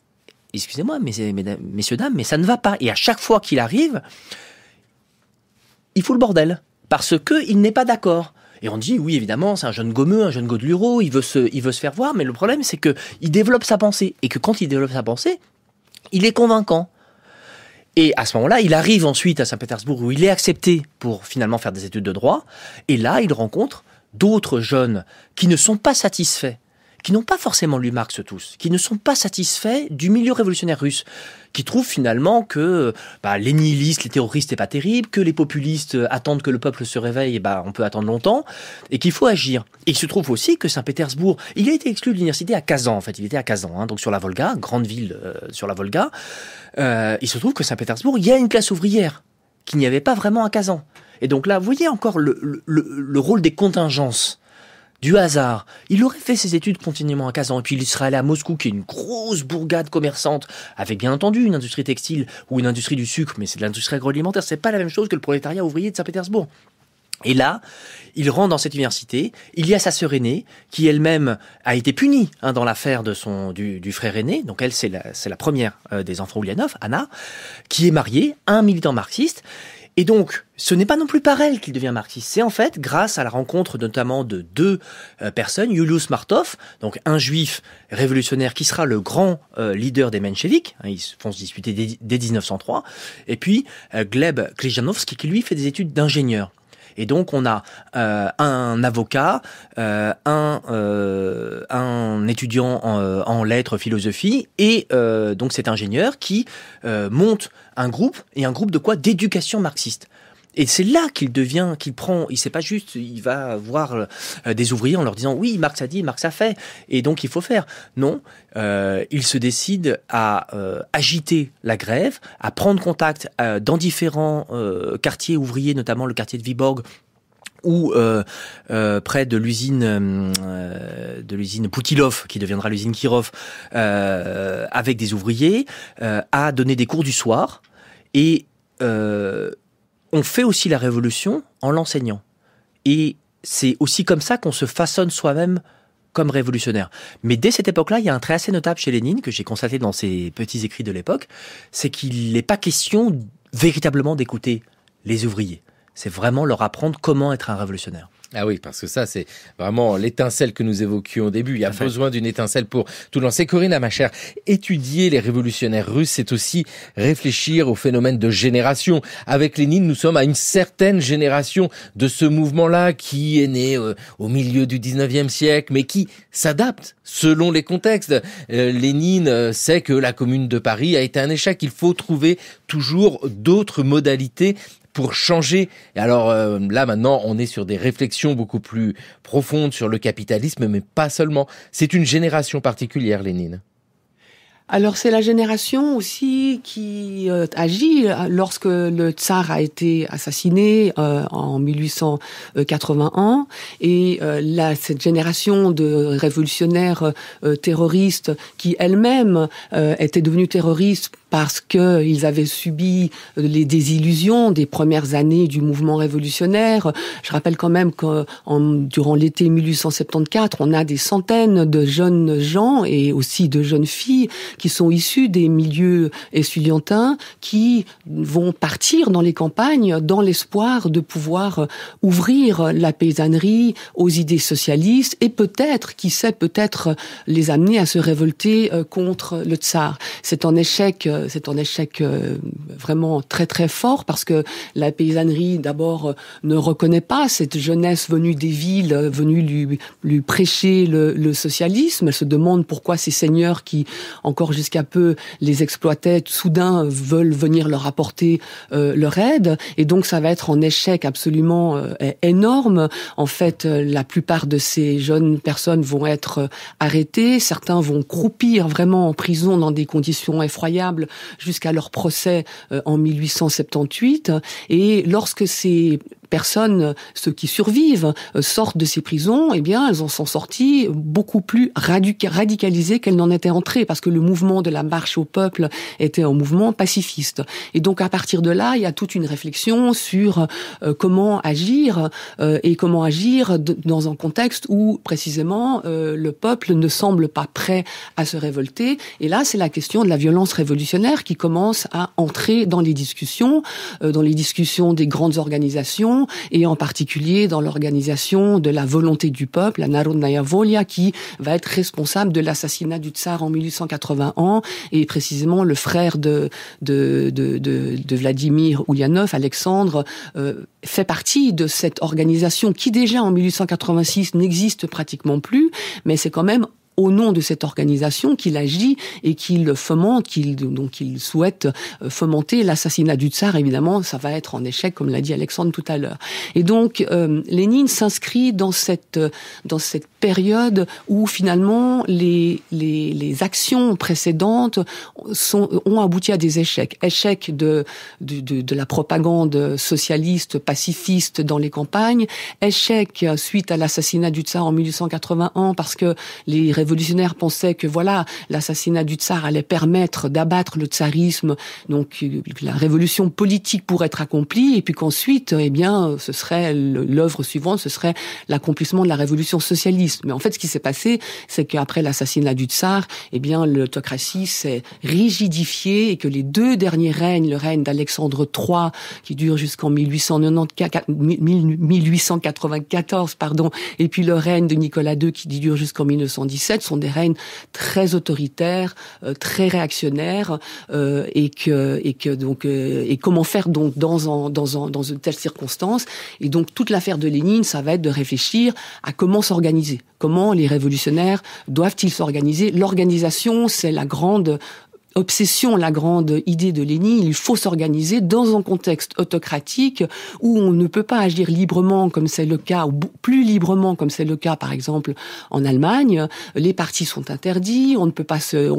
excusez-moi, messieurs, dames, mais ça ne va pas. Et à chaque fois qu'il arrive, il fout le bordel parce qu'il n'est pas d'accord et on dit, oui, évidemment, c'est un jeune gommeux, un jeune godeluro, il veut se, il veut se faire voir, mais le problème, c'est que il développe sa pensée. Et que quand il développe sa pensée, il est convaincant. Et à ce moment-là, il arrive ensuite à Saint-Pétersbourg où il est accepté pour finalement faire des études de droit. Et là, il rencontre d'autres jeunes qui ne sont pas satisfaits qui n'ont pas forcément lu Marx tous, qui ne sont pas satisfaits du milieu révolutionnaire russe, qui trouvent finalement que bah, les nihilistes, les terroristes, n'est pas terrible, que les populistes euh, attendent que le peuple se réveille, et bah, on peut attendre longtemps, et qu'il faut agir. Et il se trouve aussi que Saint-Pétersbourg, il a été exclu de l'université à Kazan, en fait, il était à Kazan, hein, donc sur la Volga, grande ville euh, sur la Volga. Euh, il se trouve que Saint-Pétersbourg, il y a une classe ouvrière, qu'il n'y avait pas vraiment à Kazan. Et donc là, vous voyez encore le rôle des contingences du hasard. Il aurait fait ses études continuellement à Kazan, et puis il serait allé à Moscou, qui est une grosse bourgade commerçante, avec bien entendu une industrie textile ou une industrie du sucre, mais c'est de l'industrie agroalimentaire, c'est pas la même chose que le prolétariat ouvrier de Saint-Pétersbourg. Et là, il rentre dans cette université. Il y a sa sœur aînée qui elle-même a été punie hein, dans l'affaire de son du, frère aîné. Donc elle, c'est la, la, première euh, des enfants Oulianov, Anna, qui est mariée à un militant marxiste. Et donc, ce n'est pas non plus par elle qu'il devient marxiste. C'est en fait grâce à la rencontre notamment de deux euh, personnes, Julius Martov, donc un juif révolutionnaire qui sera le grand euh, leader des mencheviks, hein, ils vont se disputer dès, 1903, et puis euh, Gleb Klijanovski qui lui fait des études d'ingénieur. Et donc on a euh, un avocat, euh, euh, un, étudiant en, en, lettres, philosophie, et donc cet ingénieur qui monte un groupe, et un groupe de quoi D'éducation marxiste. Et c'est là qu'il devient, qu'il prend, il sait pas juste, il va voir euh, des ouvriers en leur disant oui, Marx a dit, Marx a fait, et donc il faut faire. Non, euh, il se décide à euh, agiter la grève, à prendre contact dans différents quartiers ouvriers, notamment le quartier de Viborg, ou près de l'usine de l'usine Poutilov qui deviendra l'usine Kirov avec des ouvriers à donner des cours du soir et on fait aussi la révolution en l'enseignant. Et c'est aussi comme ça qu'on se façonne soi-même comme révolutionnaire. Mais dès cette époque-là, il y a un trait assez notable chez Lénine que j'ai constaté dans ses petits écrits de l'époque, c'est qu'il n'est pas question véritablement d'écouter les ouvriers. C'est vraiment leur apprendre comment être un révolutionnaire. Ah oui, parce que ça, c'est vraiment l'étincelle que nous évoquions au début. Il y a besoin d'une étincelle pour tout lancer. Corinne ma chère, étudier les révolutionnaires russes, c'est aussi réfléchir au phénomène de génération. Avec Lénine, nous sommes à une certaine génération de ce mouvement-là qui est né euh, au milieu du 19e siècle, mais qui s'adapte selon les contextes. Euh, Lénine euh, sait que la commune de Paris a été un échec. Il faut trouver toujours d'autres modalités changer. Et alors euh, là maintenant, on est sur des réflexions beaucoup plus profondes sur le capitalisme, mais pas seulement. C'est une génération particulière, Lénine. Alors c'est la génération aussi qui euh, agit euh, lorsque le tsar a été assassiné en 1881 et là, cette génération de révolutionnaires terroristes qui elle-même était devenue terroriste parce qu'ils avaient subi euh, les désillusions des premières années du mouvement révolutionnaire. Je rappelle quand même que en, durant l'été 1874, on a des centaines de jeunes gens et aussi de jeunes filles qui sont issues des milieux essuyantins qui vont partir dans les campagnes dans l'espoir de pouvoir euh, ouvrir la paysannerie aux idées socialistes et peut-être, qui sait, peut-être les amener à se révolter euh, contre le tsar. C'est un échec c'est un échec euh, vraiment très très fort parce que la paysannerie d'abord euh, ne reconnaît pas cette jeunesse venue des villes, euh, venue lui, lui prêcher le, socialisme. Elle se demande pourquoi ces seigneurs qui encore jusqu'à peu les exploitaient soudain veulent venir leur apporter leur aide et donc ça va être un échec absolument énorme. En fait, la plupart de ces jeunes personnes vont être arrêtées, certains vont croupir vraiment en prison dans des conditions effroyables jusqu'à leur procès euh, en 1878. Et lorsque ces personnes, euh, ceux qui survivent, euh, sortent de ces prisons, eh bien, elles en sont sorties beaucoup plus radicalisées qu'elles n'en étaient entrées, parce que le mouvement de la marche au peuple était un mouvement pacifiste. Et donc, à partir de là, il y a toute une réflexion sur euh, comment agir et comment agir dans un contexte où, précisément, le peuple ne semble pas prêt à se révolter. Et là, c'est la question de la violence révolutionnaire qui commence à entrer dans les discussions, dans les discussions des grandes organisations, et en particulier dans l'organisation de la volonté du peuple, la Narodnaya Volia, qui va être responsable de l'assassinat du tsar en 1881 et précisément le frère de, de, de, de, de Vladimir Ulyanov, Alexandre, euh, fait partie de cette organisation qui déjà en 1886 n'existe pratiquement plus, mais c'est quand même au nom de cette organisation qu'il agit et qu'il fomente, qu'il donc il souhaite euh, fomenter l'assassinat du tsar. Évidemment, ça va être en échec, comme l'a dit Alexandre tout à l'heure. Et donc euh, Lénine s'inscrit dans cette dans cette période où finalement les les, les actions précédentes sont, ont abouti à des échecs, échec de, de, de la propagande socialiste pacifiste dans les campagnes, échec suite à l'assassinat du tsar en 1881 parce que les révolutionnaires pensaient que voilà, l'assassinat du tsar allait permettre d'abattre le tsarisme, donc la révolution politique pourrait être accomplie, et puis qu'ensuite, eh bien, ce serait l'œuvre suivante, ce serait l'accomplissement de la révolution socialiste. Mais en fait, ce qui s'est passé, c'est qu'après l'assassinat du tsar, eh bien, l'autocratie s'est rigidifiée et que les deux derniers règnes, le règne d'Alexandre III, qui dure jusqu'en 1894, 1894, pardon, et puis le règne de Nicolas II, qui dure jusqu'en 1917, sont des règnes très autoritaires, euh, très réactionnaires, euh, et que et que donc euh, et comment faire donc dans dans dans une telle circonstance. Et donc toute l'affaire de Lénine, ça va être de réfléchir à comment s'organiser, comment les révolutionnaires doivent-ils s'organiser. L'organisation, c'est la grande obsession, la grande idée de Lénine, il faut s'organiser dans un contexte autocratique où on ne peut pas agir librement comme c'est le cas, ou plus librement comme c'est le cas par exemple en Allemagne. Les partis sont interdits, on ne peut pas se...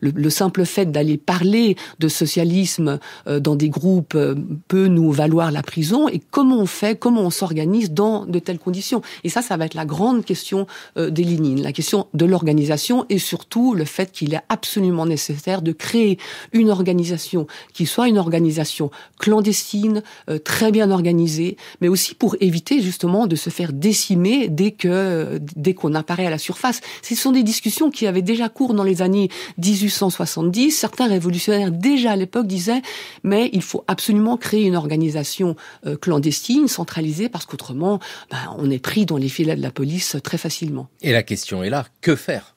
le, simple fait d'aller parler de socialisme euh, dans des groupes euh, peut nous valoir la prison. Et comment on fait, comment on s'organise dans de telles conditions Et ça, ça va être la grande question euh, des Lénine, la question de l'organisation et surtout le fait qu'il est absolument nécessaire de créer une organisation qui soit une organisation clandestine, euh, très bien organisée, mais aussi pour éviter justement de se faire décimer dès que dès qu'on apparaît à la surface. Ce sont des discussions qui avaient déjà cours dans les années 1870. Certains révolutionnaires déjà à l'époque disaient mais il faut absolument créer une organisation euh, clandestine, centralisée, parce qu'autrement ben, on est pris dans les filets de la police très facilement. Et la question est là, que faire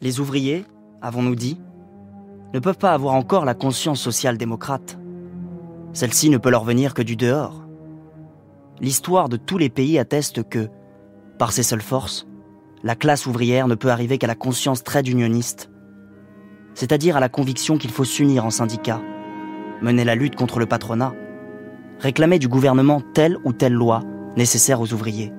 Les ouvriers, avons-nous dit, ne peuvent pas avoir encore la conscience sociale démocrate Celle-ci ne peut leur venir que du dehors. L'histoire de tous les pays atteste que, par ses seules forces, la classe ouvrière ne peut arriver qu'à la conscience très unioniste, c'est-à-dire à la conviction qu'il faut s'unir en syndicat, mener la lutte contre le patronat, réclamer du gouvernement telle ou telle loi nécessaire aux ouvriers.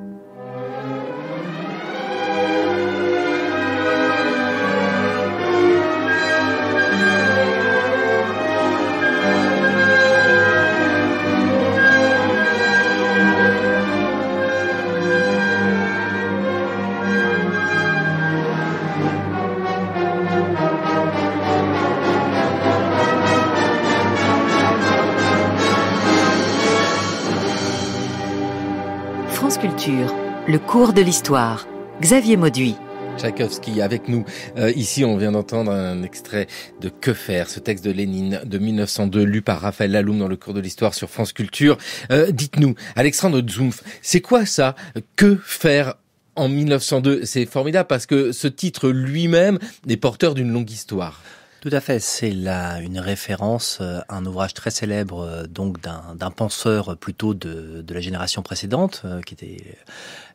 le cours de l'histoire. Xavier Mauduit. Tchaïkovski avec nous. Euh, ici, on vient d'entendre un extrait de Que faire, ce texte de Lénine de 1902, lu par Raphaël Laloum dans le cours de l'histoire sur France Culture. Euh, dites-nous, Alexandre Zoumf, c'est quoi ça Que faire en 1902 C'est formidable parce que ce titre lui-même est porteur d'une longue histoire. Tout à fait, c'est là une référence euh, à un ouvrage très célèbre euh, donc d'un penseur plutôt de, de, la génération précédente, euh, qui était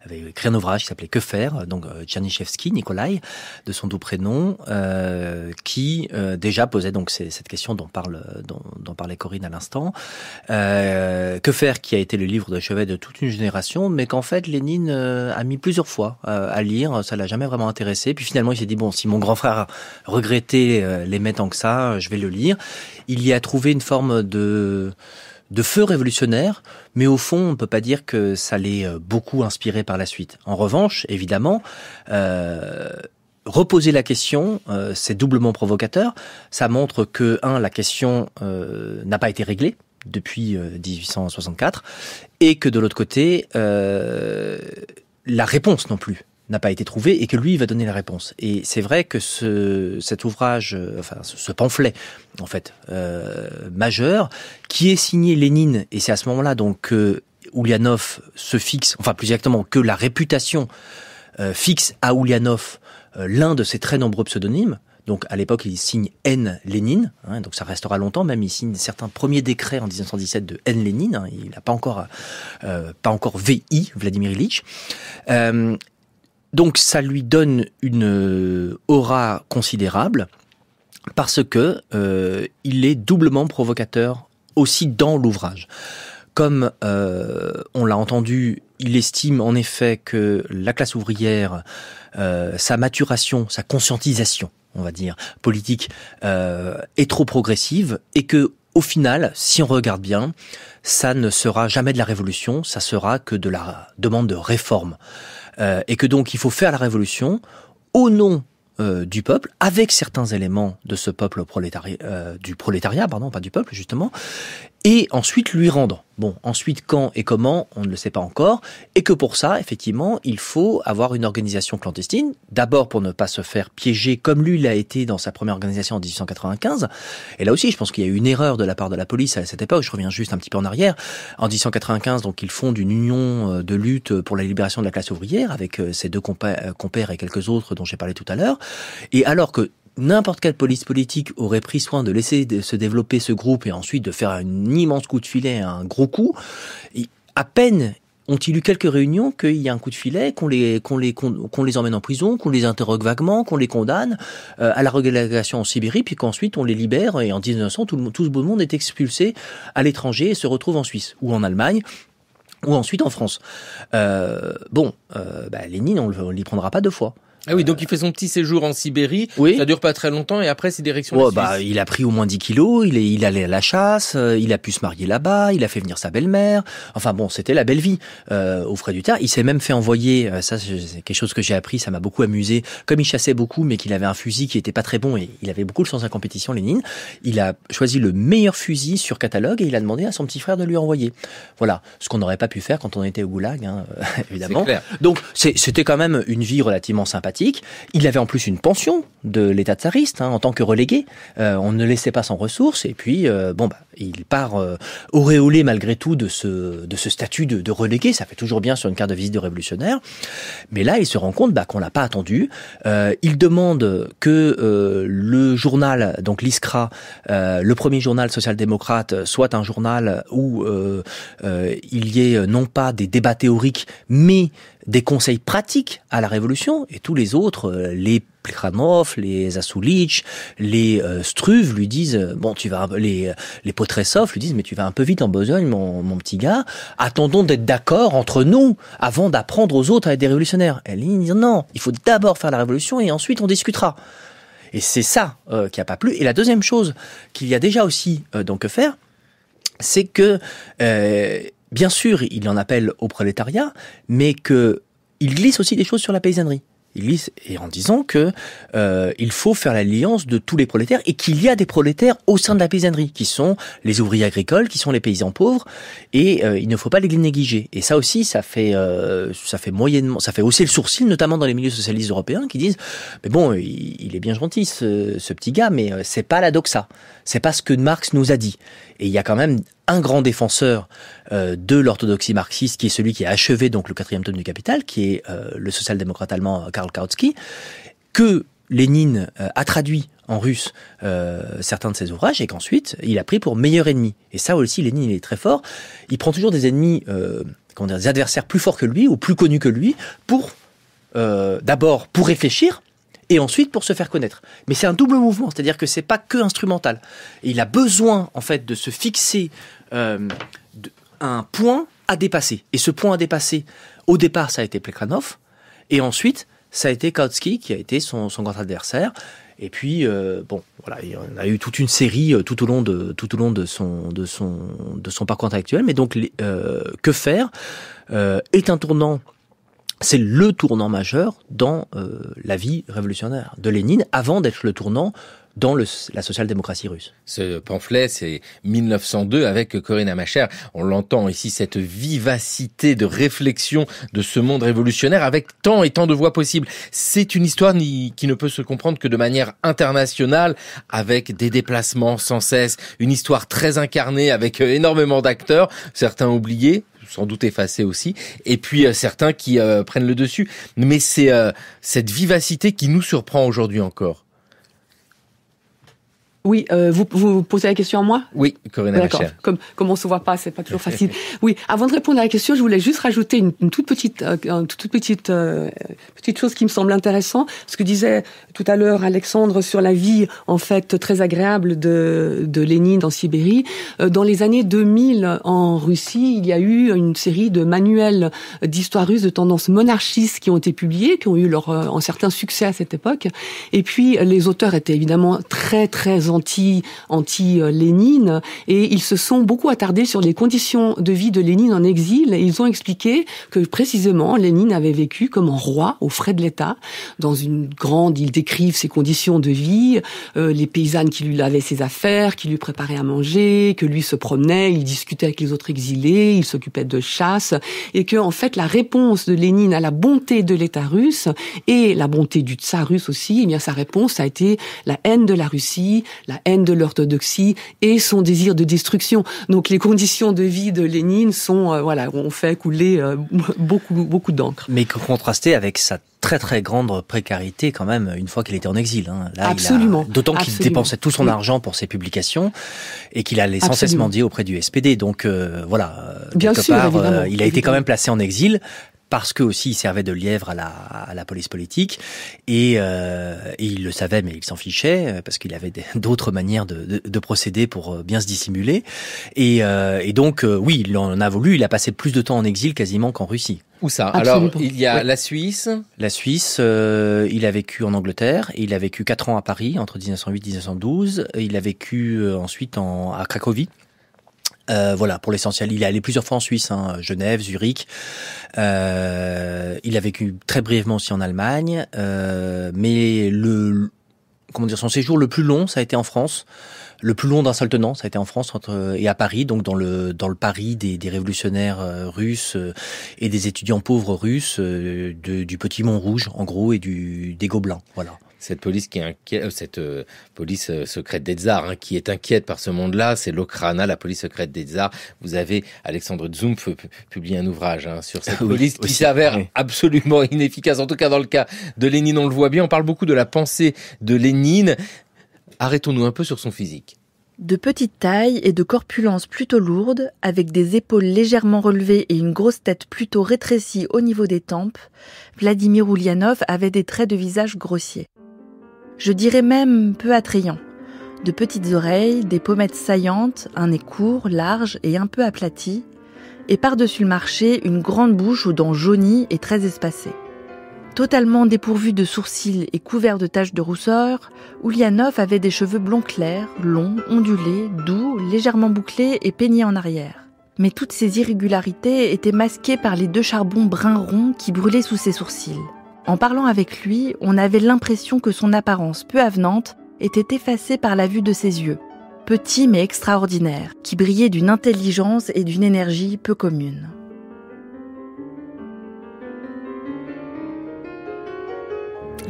avait écrit un ouvrage qui s'appelait Que faire donc euh, Tchernyshevski, Nikolai, de son doux prénom, euh, qui euh, déjà posait donc cette question dont parle dont, dont parlait Corinne à l'instant. que faire qui a été le livre de chevet de toute une génération, mais qu'en fait Lénine a mis plusieurs fois à lire, ça l'a jamais vraiment intéressé. Puis finalement, il s'est dit bon, si mon grand frère regrettait les mettre tant que ça, je vais le lire. Il y a trouvé une forme de de feu révolutionnaire, mais au fond, on ne peut pas dire que ça l'ait euh, beaucoup inspiré par la suite. En revanche, évidemment, euh, reposer la question, euh, c'est doublement provocateur. Ça montre que, un, la question n'a pas été réglée depuis 1864, et que de l'autre côté, la réponse non plus n'a pas été trouvé et que lui il va donner la réponse. Et c'est vrai que ce, cet ouvrage, euh, enfin ce pamphlet en fait euh, majeur, qui est signé Lénine, et c'est à ce moment-là donc que Ulyanov se fixe, enfin plus exactement que la réputation euh, fixe à Ulyanov euh, l'un de ses très nombreux pseudonymes. Donc à l'époque, il signe N. Lénine, hein, donc ça restera longtemps, même il signe certains premiers décrets en 1917 de N. Lénine, hein, il n'a pas encore, pas encore VI, Vladimir Ilitch. Euh, donc ça lui donne une euh, aura considérable parce que euh, il est doublement provocateur aussi dans l'ouvrage. Comme euh, on l'a entendu, il estime en effet que la classe ouvrière, sa maturation, sa conscientisation, on va dire, politique, est trop progressive et que au final, si on regarde bien, ça ne sera jamais de la révolution, ça sera que de la demande de réforme. Euh, et que donc il faut faire la révolution au nom euh, du peuple, avec certains éléments de ce peuple prolétari euh, du prolétariat, pardon, pas du peuple justement, et ensuite lui rendant. Bon, ensuite quand et comment, on ne le sait pas encore, et que pour ça, effectivement, il faut avoir une organisation clandestine, d'abord pour ne pas se faire piéger comme lui l'a été dans sa première organisation en 1895, et là aussi je pense qu'il y a eu une erreur de la part de la police à cette époque, je reviens juste un petit peu en arrière, en 1895, donc ils fondent une union euh, de lutte pour la libération de la classe ouvrière avec euh, ses deux euh, compères et quelques autres dont j'ai parlé tout à l'heure, et alors que n'importe quelle police politique aurait pris soin de laisser se développer ce groupe et ensuite de faire un immense coup de filet, un gros coup, à peine ont-ils eu quelques réunions qu'il y a un coup de filet, qu'on les, emmène en prison, qu'on les interroge vaguement, qu'on les condamne euh, à la régulation en Sibérie, puis qu'ensuite on les libère et en 1900 tout, tout ce beau monde est expulsé à l'étranger et se retrouve en Suisse ou en Allemagne ou ensuite en France. Euh, bon, euh, bah, Lénine, on ne l'y prendra pas deux fois. Ah oui, donc il fait son petit séjour en Sibérie. Oui. Ça dure pas très longtemps et après c'est direction la bah, il a pris au moins 10 kilos, il est, il allait à la chasse, euh, il a pu se marier là-bas, il a fait venir sa belle-mère. Enfin bon, c'était la belle vie euh, au frais du tas. Il s'est même fait envoyer, euh, ça c'est quelque chose que j'ai appris, ça m'a beaucoup amusé. Comme il chassait beaucoup, mais qu'il avait un fusil qui était pas très bon et il avait beaucoup le sens de compétition, Lénine, il a choisi le meilleur fusil sur catalogue et il a demandé à son petit frère de lui envoyer. Voilà, ce qu'on n'aurait pas pu faire quand on était au Goulag, hein, euh, (laughs) évidemment. Donc c'était quand même une vie relativement sympathique il avait en plus une pension de l'État tsariste hein, en tant que relégué. Euh, on ne laissait pas sans ressources. Et puis, euh, bon, bah, il part euh, auréolé malgré tout de ce, statut de, relégué. Ça fait toujours bien sur une carte de visite de révolutionnaire. Mais là, il se rend compte qu'on bah, qu'on l'a pas attendu. il demande que le journal, donc l'ISCRA, le premier journal social-démocrate, soit un journal où il y ait non pas des débats théoriques, mais des conseils pratiques à la Révolution et tous les autres, euh, les Plekhanov, les Asulich, les euh, Struve lui disent euh, bon tu vas les les Potresov lui disent mais tu vas un peu vite en besogne mon, mon petit gars attendons d'être d'accord entre nous avant d'apprendre aux autres à être des révolutionnaires elle dit non il faut d'abord faire la révolution et ensuite on discutera et c'est ça qui a pas plu et la deuxième chose qu'il y a déjà aussi donc que faire c'est que bien sûr, il en appelle au prolétariat, mais qu'il glisse aussi des choses sur la paysannerie. Il glisse et en disant que euh, il faut faire l'alliance de tous les prolétaires et qu'il y a des prolétaires au sein de la paysannerie qui sont les ouvriers agricoles, qui sont les paysans pauvres et euh, il ne faut pas les négliger. Et ça aussi, ça fait euh, ça fait moyennement, ça fait hausser le sourcil, notamment dans les milieux socialistes européens qui disent mais bon, il, est bien gentil ce, petit gars, mais euh, c'est pas la doxa. C'est pas ce que Marx nous a dit. Et il y a quand même un grand défenseur euh, de l'orthodoxie marxiste, qui est celui qui a achevé donc le quatrième tome du Capital, qui est euh, le social-démocrate allemand Karl Kautsky, que Lénine euh, a traduit en russe certains de ses ouvrages et qu'ensuite il a pris pour meilleur ennemi. Et ça aussi, Lénine, est très fort. Il prend toujours des ennemis, des adversaires plus forts que lui ou plus connus que lui pour, d'abord, pour réfléchir et ensuite pour se faire connaître. Mais c'est un double mouvement, c'est-à-dire que c'est pas que instrumental. il a besoin en fait de se fixer euh, un point à dépasser. Et ce point à dépasser, au départ, ça a été Plekhanov, et ensuite, ça a été Kautsky qui a été son, son grand adversaire. Et puis, euh, bon, voilà, on a eu toute une série euh, tout au long de tout au long de son de son de son parcours intellectuel. Mais donc, que faire est un tournant c'est le tournant majeur dans euh, la vie révolutionnaire de Lénine, avant d'être le tournant dans la social-démocratie russe. Ce pamphlet, c'est 1902 avec Corinna Machère. On l'entend ici, cette vivacité de réflexion de ce monde révolutionnaire avec tant et tant de voix possibles. C'est une histoire qui ne peut se comprendre que de manière internationale, avec des déplacements sans cesse, une histoire très incarnée avec euh, énormément d'acteurs, certains oubliés, sans doute effacés aussi, et puis euh, certains qui euh, prennent le dessus. Mais c'est euh, cette vivacité qui nous surprend aujourd'hui encore. Oui, euh, vous, vous posez la question à moi Oui, Corinne D'accord. Comme, comme on se voit pas, c'est pas toujours (laughs) facile. oui, avant de répondre à la question, je voulais juste rajouter une, toute petite, une toute petite, euh, euh, petite chose qui me semble intéressante. Ce que disait tout à l'heure Alexandre sur la vie, en fait, très agréable de, de Lénine en Sibérie. Dans les années 2000, en Russie, il y a eu une série de manuels d'histoire russe de tendance monarchiste qui ont été publiés, qui ont eu leur, un certain succès à cette époque. Et puis, les auteurs étaient évidemment très, très anti, anti-Lénine. Et ils se sont beaucoup attardés sur les conditions de vie de Lénine en exil. Et ils ont expliqué que précisément, Lénine avait vécu comme un roi aux frais de l'État, dans une grande, ils décrivent ses conditions de vie, euh, les paysannes qui lui lavaient ses affaires, qui lui préparaient à manger, que lui se promenait, il discutait avec les autres exilés, il s'occupait de chasse, et que en fait la réponse de Lénine à la bonté de l'État russe et la bonté du tsar russe aussi, eh bien sa réponse a été la haine de la Russie, la haine de l'orthodoxie et son désir de destruction. Donc les conditions de vie de Lénine sont, euh, voilà, ont fait couler euh, (laughs) beaucoup, beaucoup d'encre. Mais contrasté avec sa très très grande précarité quand même une fois qu'il était en exil. Hein. Absolument. D'autant qu'il dépensait tout son argent pour ses publications et qu'il allait sans cesse mendier auprès du SPD. Donc euh, voilà, Bien il a été quand même placé en exil parce que aussi il servait de lièvre à la, police politique et, euh, il le savait mais il s'en fichait euh, parce qu'il avait (laughs) d'autres manières de, procéder pour euh, bien se dissimuler et, euh, donc oui il en a voulu il a passé plus de temps en exil quasiment qu'en Russie où ça Alors, il y a la Suisse. La Suisse, il a vécu en Angleterre, il a vécu quatre ans à Paris entre 1908 et 1912, il a vécu ensuite en, à Cracovie euh, voilà, pour l'essentiel. Il est allé plusieurs fois en Suisse, hein, Genève, Zurich. Euh, il a vécu très brièvement aussi en Allemagne, euh, mais le comment dire son séjour le plus long, ça a été en France. Le plus long d'un seul tenant, ça a été en France entre, et à Paris, donc dans le dans le Paris des, révolutionnaires russes et des étudiants pauvres russes du petit Mont Rouge, en gros, et du des Gobelins. Voilà cette police qui est inquiète, euh, cette euh, police euh, secrète des tsars, hein, qui est inquiète par ce monde-là, c'est l'Okrana, la police secrète des tsars. Vous avez Alexandre Zumpf publié un ouvrage hein, sur cette (laughs) police qui s'avère absolument (laughs) inefficace. En tout cas, dans le cas de Lénine, on le voit bien. On parle beaucoup de la pensée de Lénine. Arrêtons-nous un peu sur son physique. De petite taille et de corpulence plutôt lourde, avec des épaules légèrement relevées et une grosse tête plutôt rétrécie au niveau des tempes, Vladimir Ulyanov avait des traits de visage grossiers je dirais même peu attrayant. De petites oreilles, des pommettes saillantes, un nez court, large et un peu aplati, et par-dessus le marché, une grande bouche aux dents jaunies et très espacées. Totalement dépourvu de sourcils et couvert de taches de rousseur, Oulianov avait des cheveux blonds clairs, longs, ondulés, doux, légèrement bouclés et peignés en arrière. Mais toutes ces irrégularités étaient masquées par les deux charbons brun ronds qui brûlaient sous ses sourcils. En parlant avec lui, on avait l'impression que son apparence peu avenante était effacée par la vue de ses yeux, petits mais extraordinaires, qui brillaient d'une intelligence et d'une énergie peu communes.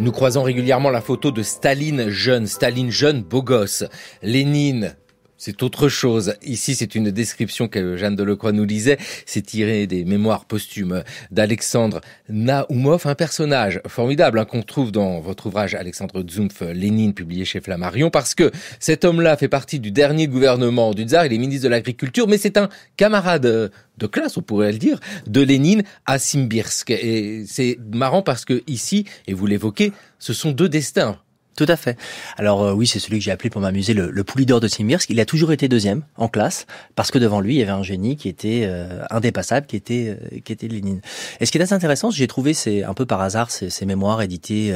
Nous croisons régulièrement la photo de Staline jeune, Staline jeune beau gosse, Lénine c'est autre chose. Ici, c'est une description que Jeanne Delecroix nous lisait. C'est tiré des mémoires posthumes d'Alexandre Naoumov, un personnage formidable hein, qu'on trouve dans votre ouvrage Alexandre Zumpf, Lénine, publié chez Flammarion, parce que cet homme-là fait partie du dernier gouvernement du tsar. Il est ministre de l'Agriculture, mais c'est un camarade de classe, on pourrait le dire, de Lénine à Simbirsk. Et c'est marrant parce que ici, et vous l'évoquez, ce sont deux destins tout à fait. Alors euh, oui, c'est celui que j'ai appelé pour m'amuser le, le Poulidor de Simirsk. Il a toujours été deuxième en classe parce que devant lui, il y avait un génie qui était euh, indépassable, qui était euh, qui était Lénine. Et ce qui est assez intéressant, j'ai trouvé c'est un peu par hasard ses, mémoires éditées.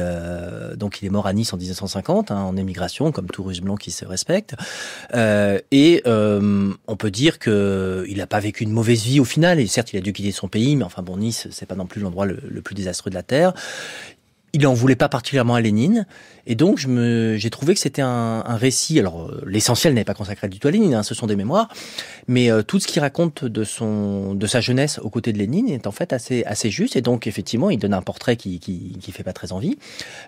donc il est mort à Nice en 1950 hein, en émigration, comme tout Russe blanc qui se respecte. et on peut dire que il n'a pas vécu une mauvaise vie au final. Et certes, il a dû quitter son pays, mais enfin bon, Nice, c'est pas non plus l'endroit le plus désastreux de la terre il n'en voulait pas particulièrement à Lénine. Et donc, je me, j'ai trouvé que c'était un, récit. Alors, euh, l'essentiel n'est pas consacré du tout à Lénine, hein, ce sont des mémoires. Mais euh, tout ce qu'il raconte de, son, de sa jeunesse aux côtés de Lénine est en fait assez, assez juste. Et donc, effectivement, il donne un portrait qui qui, qui fait pas très envie,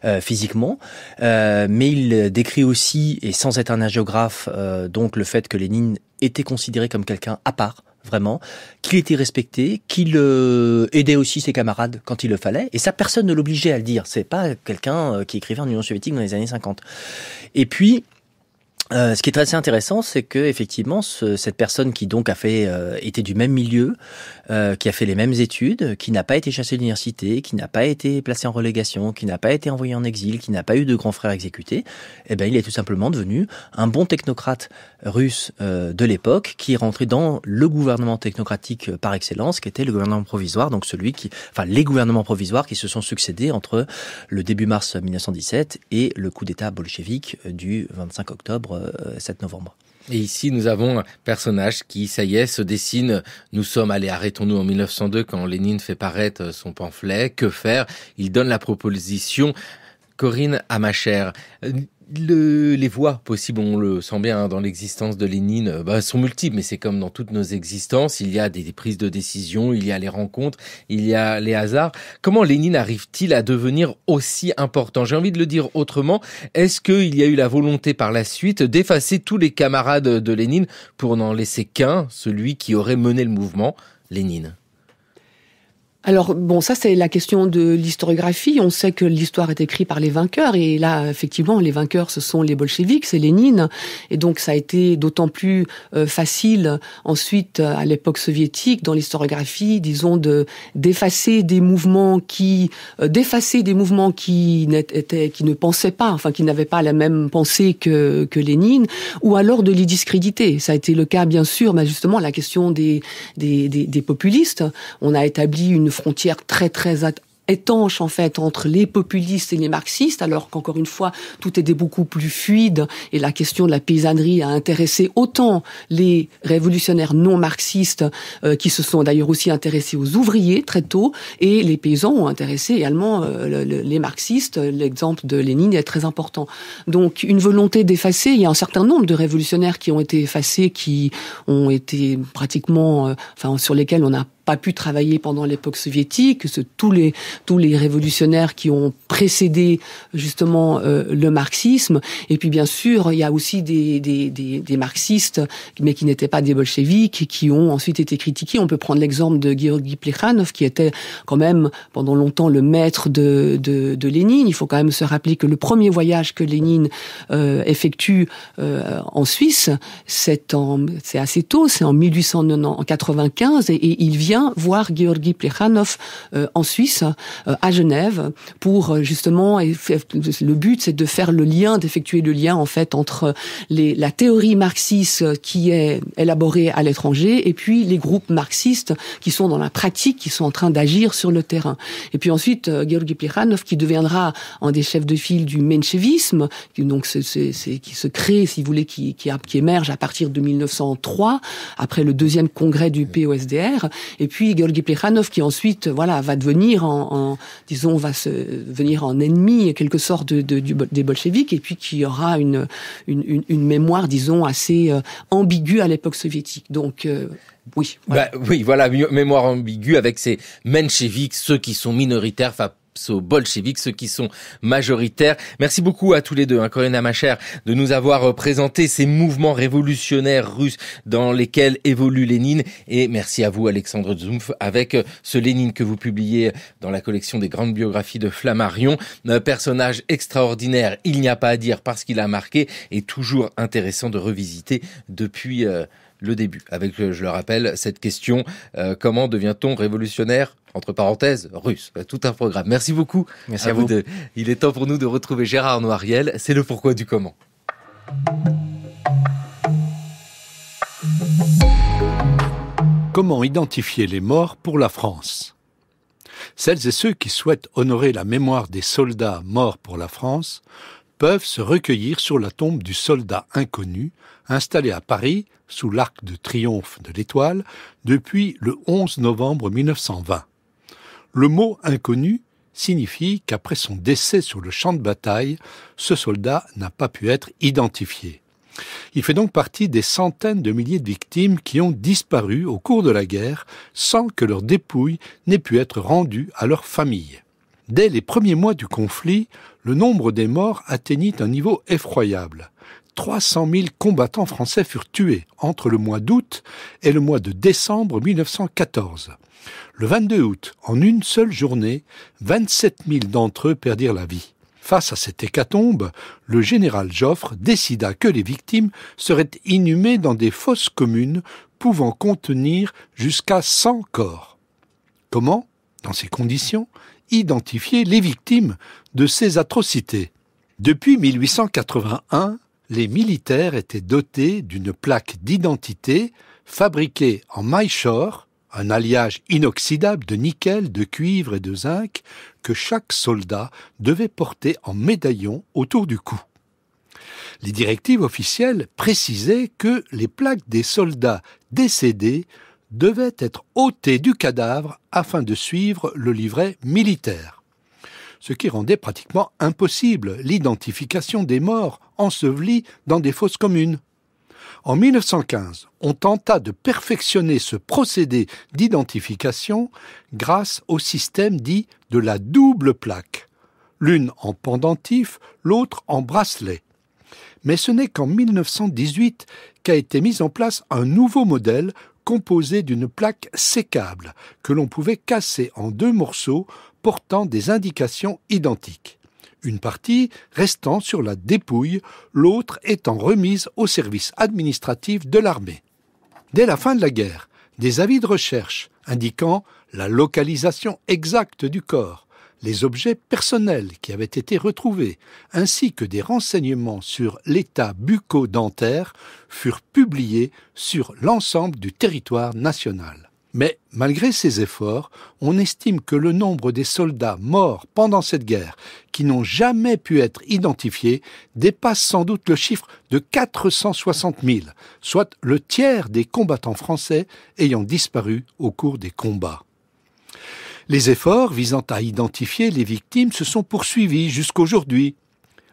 euh, physiquement. mais il décrit aussi, et sans être un géographe, donc le fait que Lénine était considéré comme quelqu'un à part vraiment, qu'il était respecté, qu'il euh, aidait aussi ses camarades quand il le fallait. Et ça, personne ne l'obligeait à le dire. C'est pas quelqu'un euh, qui écrivait en Union soviétique dans les années 50. Et puis, euh, ce qui est assez intéressant, c'est que effectivement, cette personne qui donc a fait euh, était du même milieu, euh, qui a fait les mêmes études, qui n'a pas été chassée de l'université, qui n'a pas été placée en relégation, qui n'a pas été envoyé en exil, qui n'a pas eu de grands frères exécutés, eh bien il est tout simplement devenu un bon technocrate russe de l'époque qui est rentré dans le gouvernement technocratique par excellence, qui était le gouvernement provisoire, donc celui qui, enfin les gouvernements provisoires qui se sont succédés entre le début mars 1917 et le coup d'État bolchevique du 25 octobre 7 euh, novembre. Et ici, nous avons un personnage qui, ça y est, se dessine. Nous sommes, allés, arrêtons-nous en 1902 quand Lénine fait paraître son pamphlet. Que faire Il donne la proposition. Corinne à ma chère. Euh, les voies possibles, on le sent bien hein, dans l'existence de Lénine, euh, bah, sont multiples, mais c'est comme dans toutes nos existences, il y a des, des, prises de décision, il y a les rencontres, il y a les hasards. Comment Lénine arrive-t-il à devenir aussi important J'ai envie de le dire autrement, est-ce qu'il y a eu la volonté par la suite d'effacer tous les camarades de Lénine pour n'en laisser qu'un, celui qui aurait mené le mouvement, Lénine alors bon, ça c'est la question de l'historiographie. On sait que l'histoire est écrite par les vainqueurs et là effectivement les vainqueurs ce sont les bolcheviks, c'est Lénine et donc ça a été d'autant plus euh, facile ensuite à l'époque soviétique dans l'historiographie, disons de d'effacer des mouvements qui euh, d'effacer des mouvements qui n'étaient qui ne pensaient pas, enfin qui n'avaient pas la même pensée que que Lénine ou alors de les discréditer. Ça a été le cas bien sûr, mais justement la question des des, des, des populistes. On a établi une frontière très très étanche en fait entre les populistes et les marxistes, alors qu'encore une fois tout était beaucoup plus fluide et la question de la paysannerie a intéressé autant les révolutionnaires non marxistes euh, qui se sont d'ailleurs aussi intéressés aux ouvriers très tôt et les paysans ont intéressé également euh, les marxistes. L'exemple de Lénine est très important. Donc une volonté d'effacer. Il y a un certain nombre de révolutionnaires qui ont été effacés, qui ont été pratiquement, euh, enfin sur lesquels on a pas pu travailler pendant l'époque soviétique, tous les tous les révolutionnaires qui ont précédé justement euh, le marxisme. Et puis bien sûr, il y a aussi des des, des, des marxistes, mais qui n'étaient pas des bolcheviques, qui ont ensuite été critiqués. On peut prendre l'exemple de Georgi Plekhanov, qui était quand même pendant longtemps le maître de, de, de Lénine. Il faut quand même se rappeler que le premier voyage que Lénine euh, effectue euh, en Suisse, c'est en c'est assez tôt, c'est en 1895, et, et il vient voir Georgi Plekhanov euh, en Suisse, euh, à Genève, pour euh, justement, le but c'est de faire le lien, d'effectuer le lien en fait entre les, la théorie marxiste qui est élaborée à l'étranger et puis les groupes marxistes qui sont dans la pratique, qui sont en train d'agir sur le terrain. Et puis ensuite, Georgi Plekhanov qui deviendra un des chefs de file du menchevisme, qui, donc c'est, qui se crée, si vous voulez, qui, qui, émerge à partir de 1903, après le deuxième congrès du POSDR. Et et puis Georgi Plekhanov qui ensuite voilà va devenir en, disons va se venir en ennemi quelque sorte de, de, du, des bolcheviks et puis qui aura une une, une, mémoire disons assez euh, ambiguë à l'époque soviétique. Donc euh, oui. Voilà. Bah, oui, voilà, mémoire ambiguë avec ces mencheviks, ceux qui sont minoritaires aux bolcheviques ceux qui sont majoritaires. Merci beaucoup à tous les deux, hein, ma chère de nous avoir euh, présenté ces mouvements révolutionnaires russes dans lesquels évolue Lénine. Et merci à vous, Alexandre Zumf avec euh, ce Lénine que vous publiez euh, dans la collection des grandes biographies de Flammarion. Un personnage extraordinaire, il n'y a pas à dire parce qu'il a marqué et toujours intéressant de revisiter depuis le début. Avec, je le rappelle, cette question, comment devient-on révolutionnaire entre parenthèses, russe. Bah, tout un programme. Merci beaucoup. Merci à, vous. Deux. Il est temps pour nous de retrouver Gérard Noiriel. C'est le pourquoi du comment. Comment identifier les morts pour la France Celles et ceux qui souhaitent honorer la mémoire des soldats morts pour la France peuvent se recueillir sur la tombe du soldat inconnu, installé à Paris, sous l'arc de triomphe de l'Étoile, depuis le 11 novembre 1920. Le mot inconnu signifie qu'après son décès sur le champ de bataille, ce soldat n'a pas pu être identifié. Il fait donc partie des centaines de milliers de victimes qui ont disparu au cours de la guerre sans que leur dépouille n'ait pu être rendue à leur famille. Dès les premiers mois du conflit, le nombre des morts atteignit un niveau effroyable. 300 000 combattants français furent tués entre le mois d'août et le mois de décembre 1914. Le 22 août, en une seule journée, 27 000 d'entre eux perdirent la vie. Face à cette hécatombe, le général Joffre décida que les victimes seraient inhumées dans des fosses communes pouvant contenir jusqu'à 100 corps. Comment, dans ces conditions, identifier les victimes de ces atrocités Depuis 1881, les militaires étaient dotés d'une plaque d'identité fabriquée en maillechort un alliage inoxydable de nickel, de cuivre et de zinc que chaque soldat devait porter en médaillon autour du cou. Les directives officielles précisaient que les plaques des soldats décédés devaient être ôtées du cadavre afin de suivre le livret militaire, ce qui rendait pratiquement impossible l'identification des morts ensevelis dans des fosses communes. En 1915, on tenta de perfectionner ce procédé d'identification grâce au système dit de la double plaque, l'une en pendentif, l'autre en bracelet. Mais ce n'est qu'en 1918 qu'a été mis en place un nouveau modèle composé d'une plaque sécable que l'on pouvait casser en deux morceaux portant des indications identiques une partie restant sur la dépouille, l'autre étant remise au service administratif de l'armée. Dès la fin de la guerre, des avis de recherche indiquant la localisation exacte du corps, les objets personnels qui avaient été retrouvés, ainsi que des renseignements sur l'état bucco-dentaire furent publiés sur l'ensemble du territoire national. Mais malgré ces efforts, on estime que le nombre des soldats morts pendant cette guerre qui n'ont jamais pu être identifiés dépasse sans doute le chiffre de 460 000, soit le tiers des combattants français ayant disparu au cours des combats. Les efforts visant à identifier les victimes se sont poursuivis jusqu'aujourd'hui.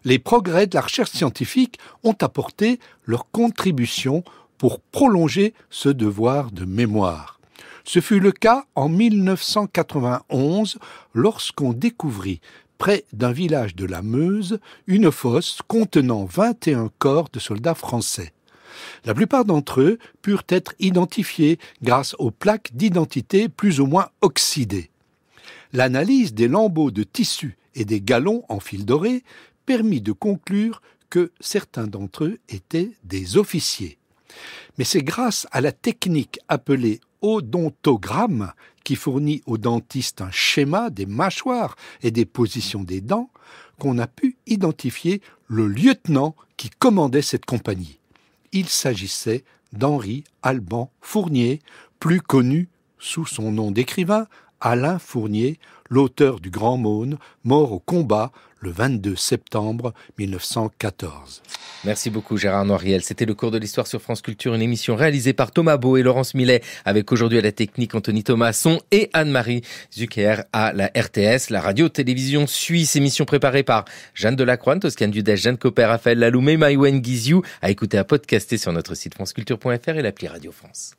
Les progrès de la recherche scientifique ont apporté leur contribution pour prolonger ce devoir de mémoire. Ce fut le cas en 1991 lorsqu'on découvrit près d'un village de la Meuse une fosse contenant 21 corps de soldats français. La plupart d'entre eux purent être identifiés grâce aux plaques d'identité plus ou moins oxydées. L'analyse des lambeaux de tissu et des galons en fil doré permit de conclure que certains d'entre eux étaient des officiers. Mais c'est grâce à la technique appelée odontogramme, qui fournit au dentiste un schéma des mâchoires et des positions des dents, qu'on a pu identifier le lieutenant qui commandait cette compagnie. Il s'agissait d'Henri Alban Fournier, plus connu sous son nom d'écrivain Alain Fournier, l'auteur du Grand Maune, mort au combat le 22 septembre 1914. Merci beaucoup Gérard Noiriel. C'était le cours de l'histoire sur France Culture, une émission réalisée par Thomas Beau et Laurence Millet, avec aujourd'hui à la technique Anthony Thomasson et Anne-Marie Zucker à la RTS, la radio-télévision suisse. Émission préparée par Jeanne Delacroix, Toscane Dudès, Jeanne Copper, Raphaël Laloumé, Maïwen Guizou, à écouter, à podcaster sur notre site franceculture.fr et l'appli Radio France.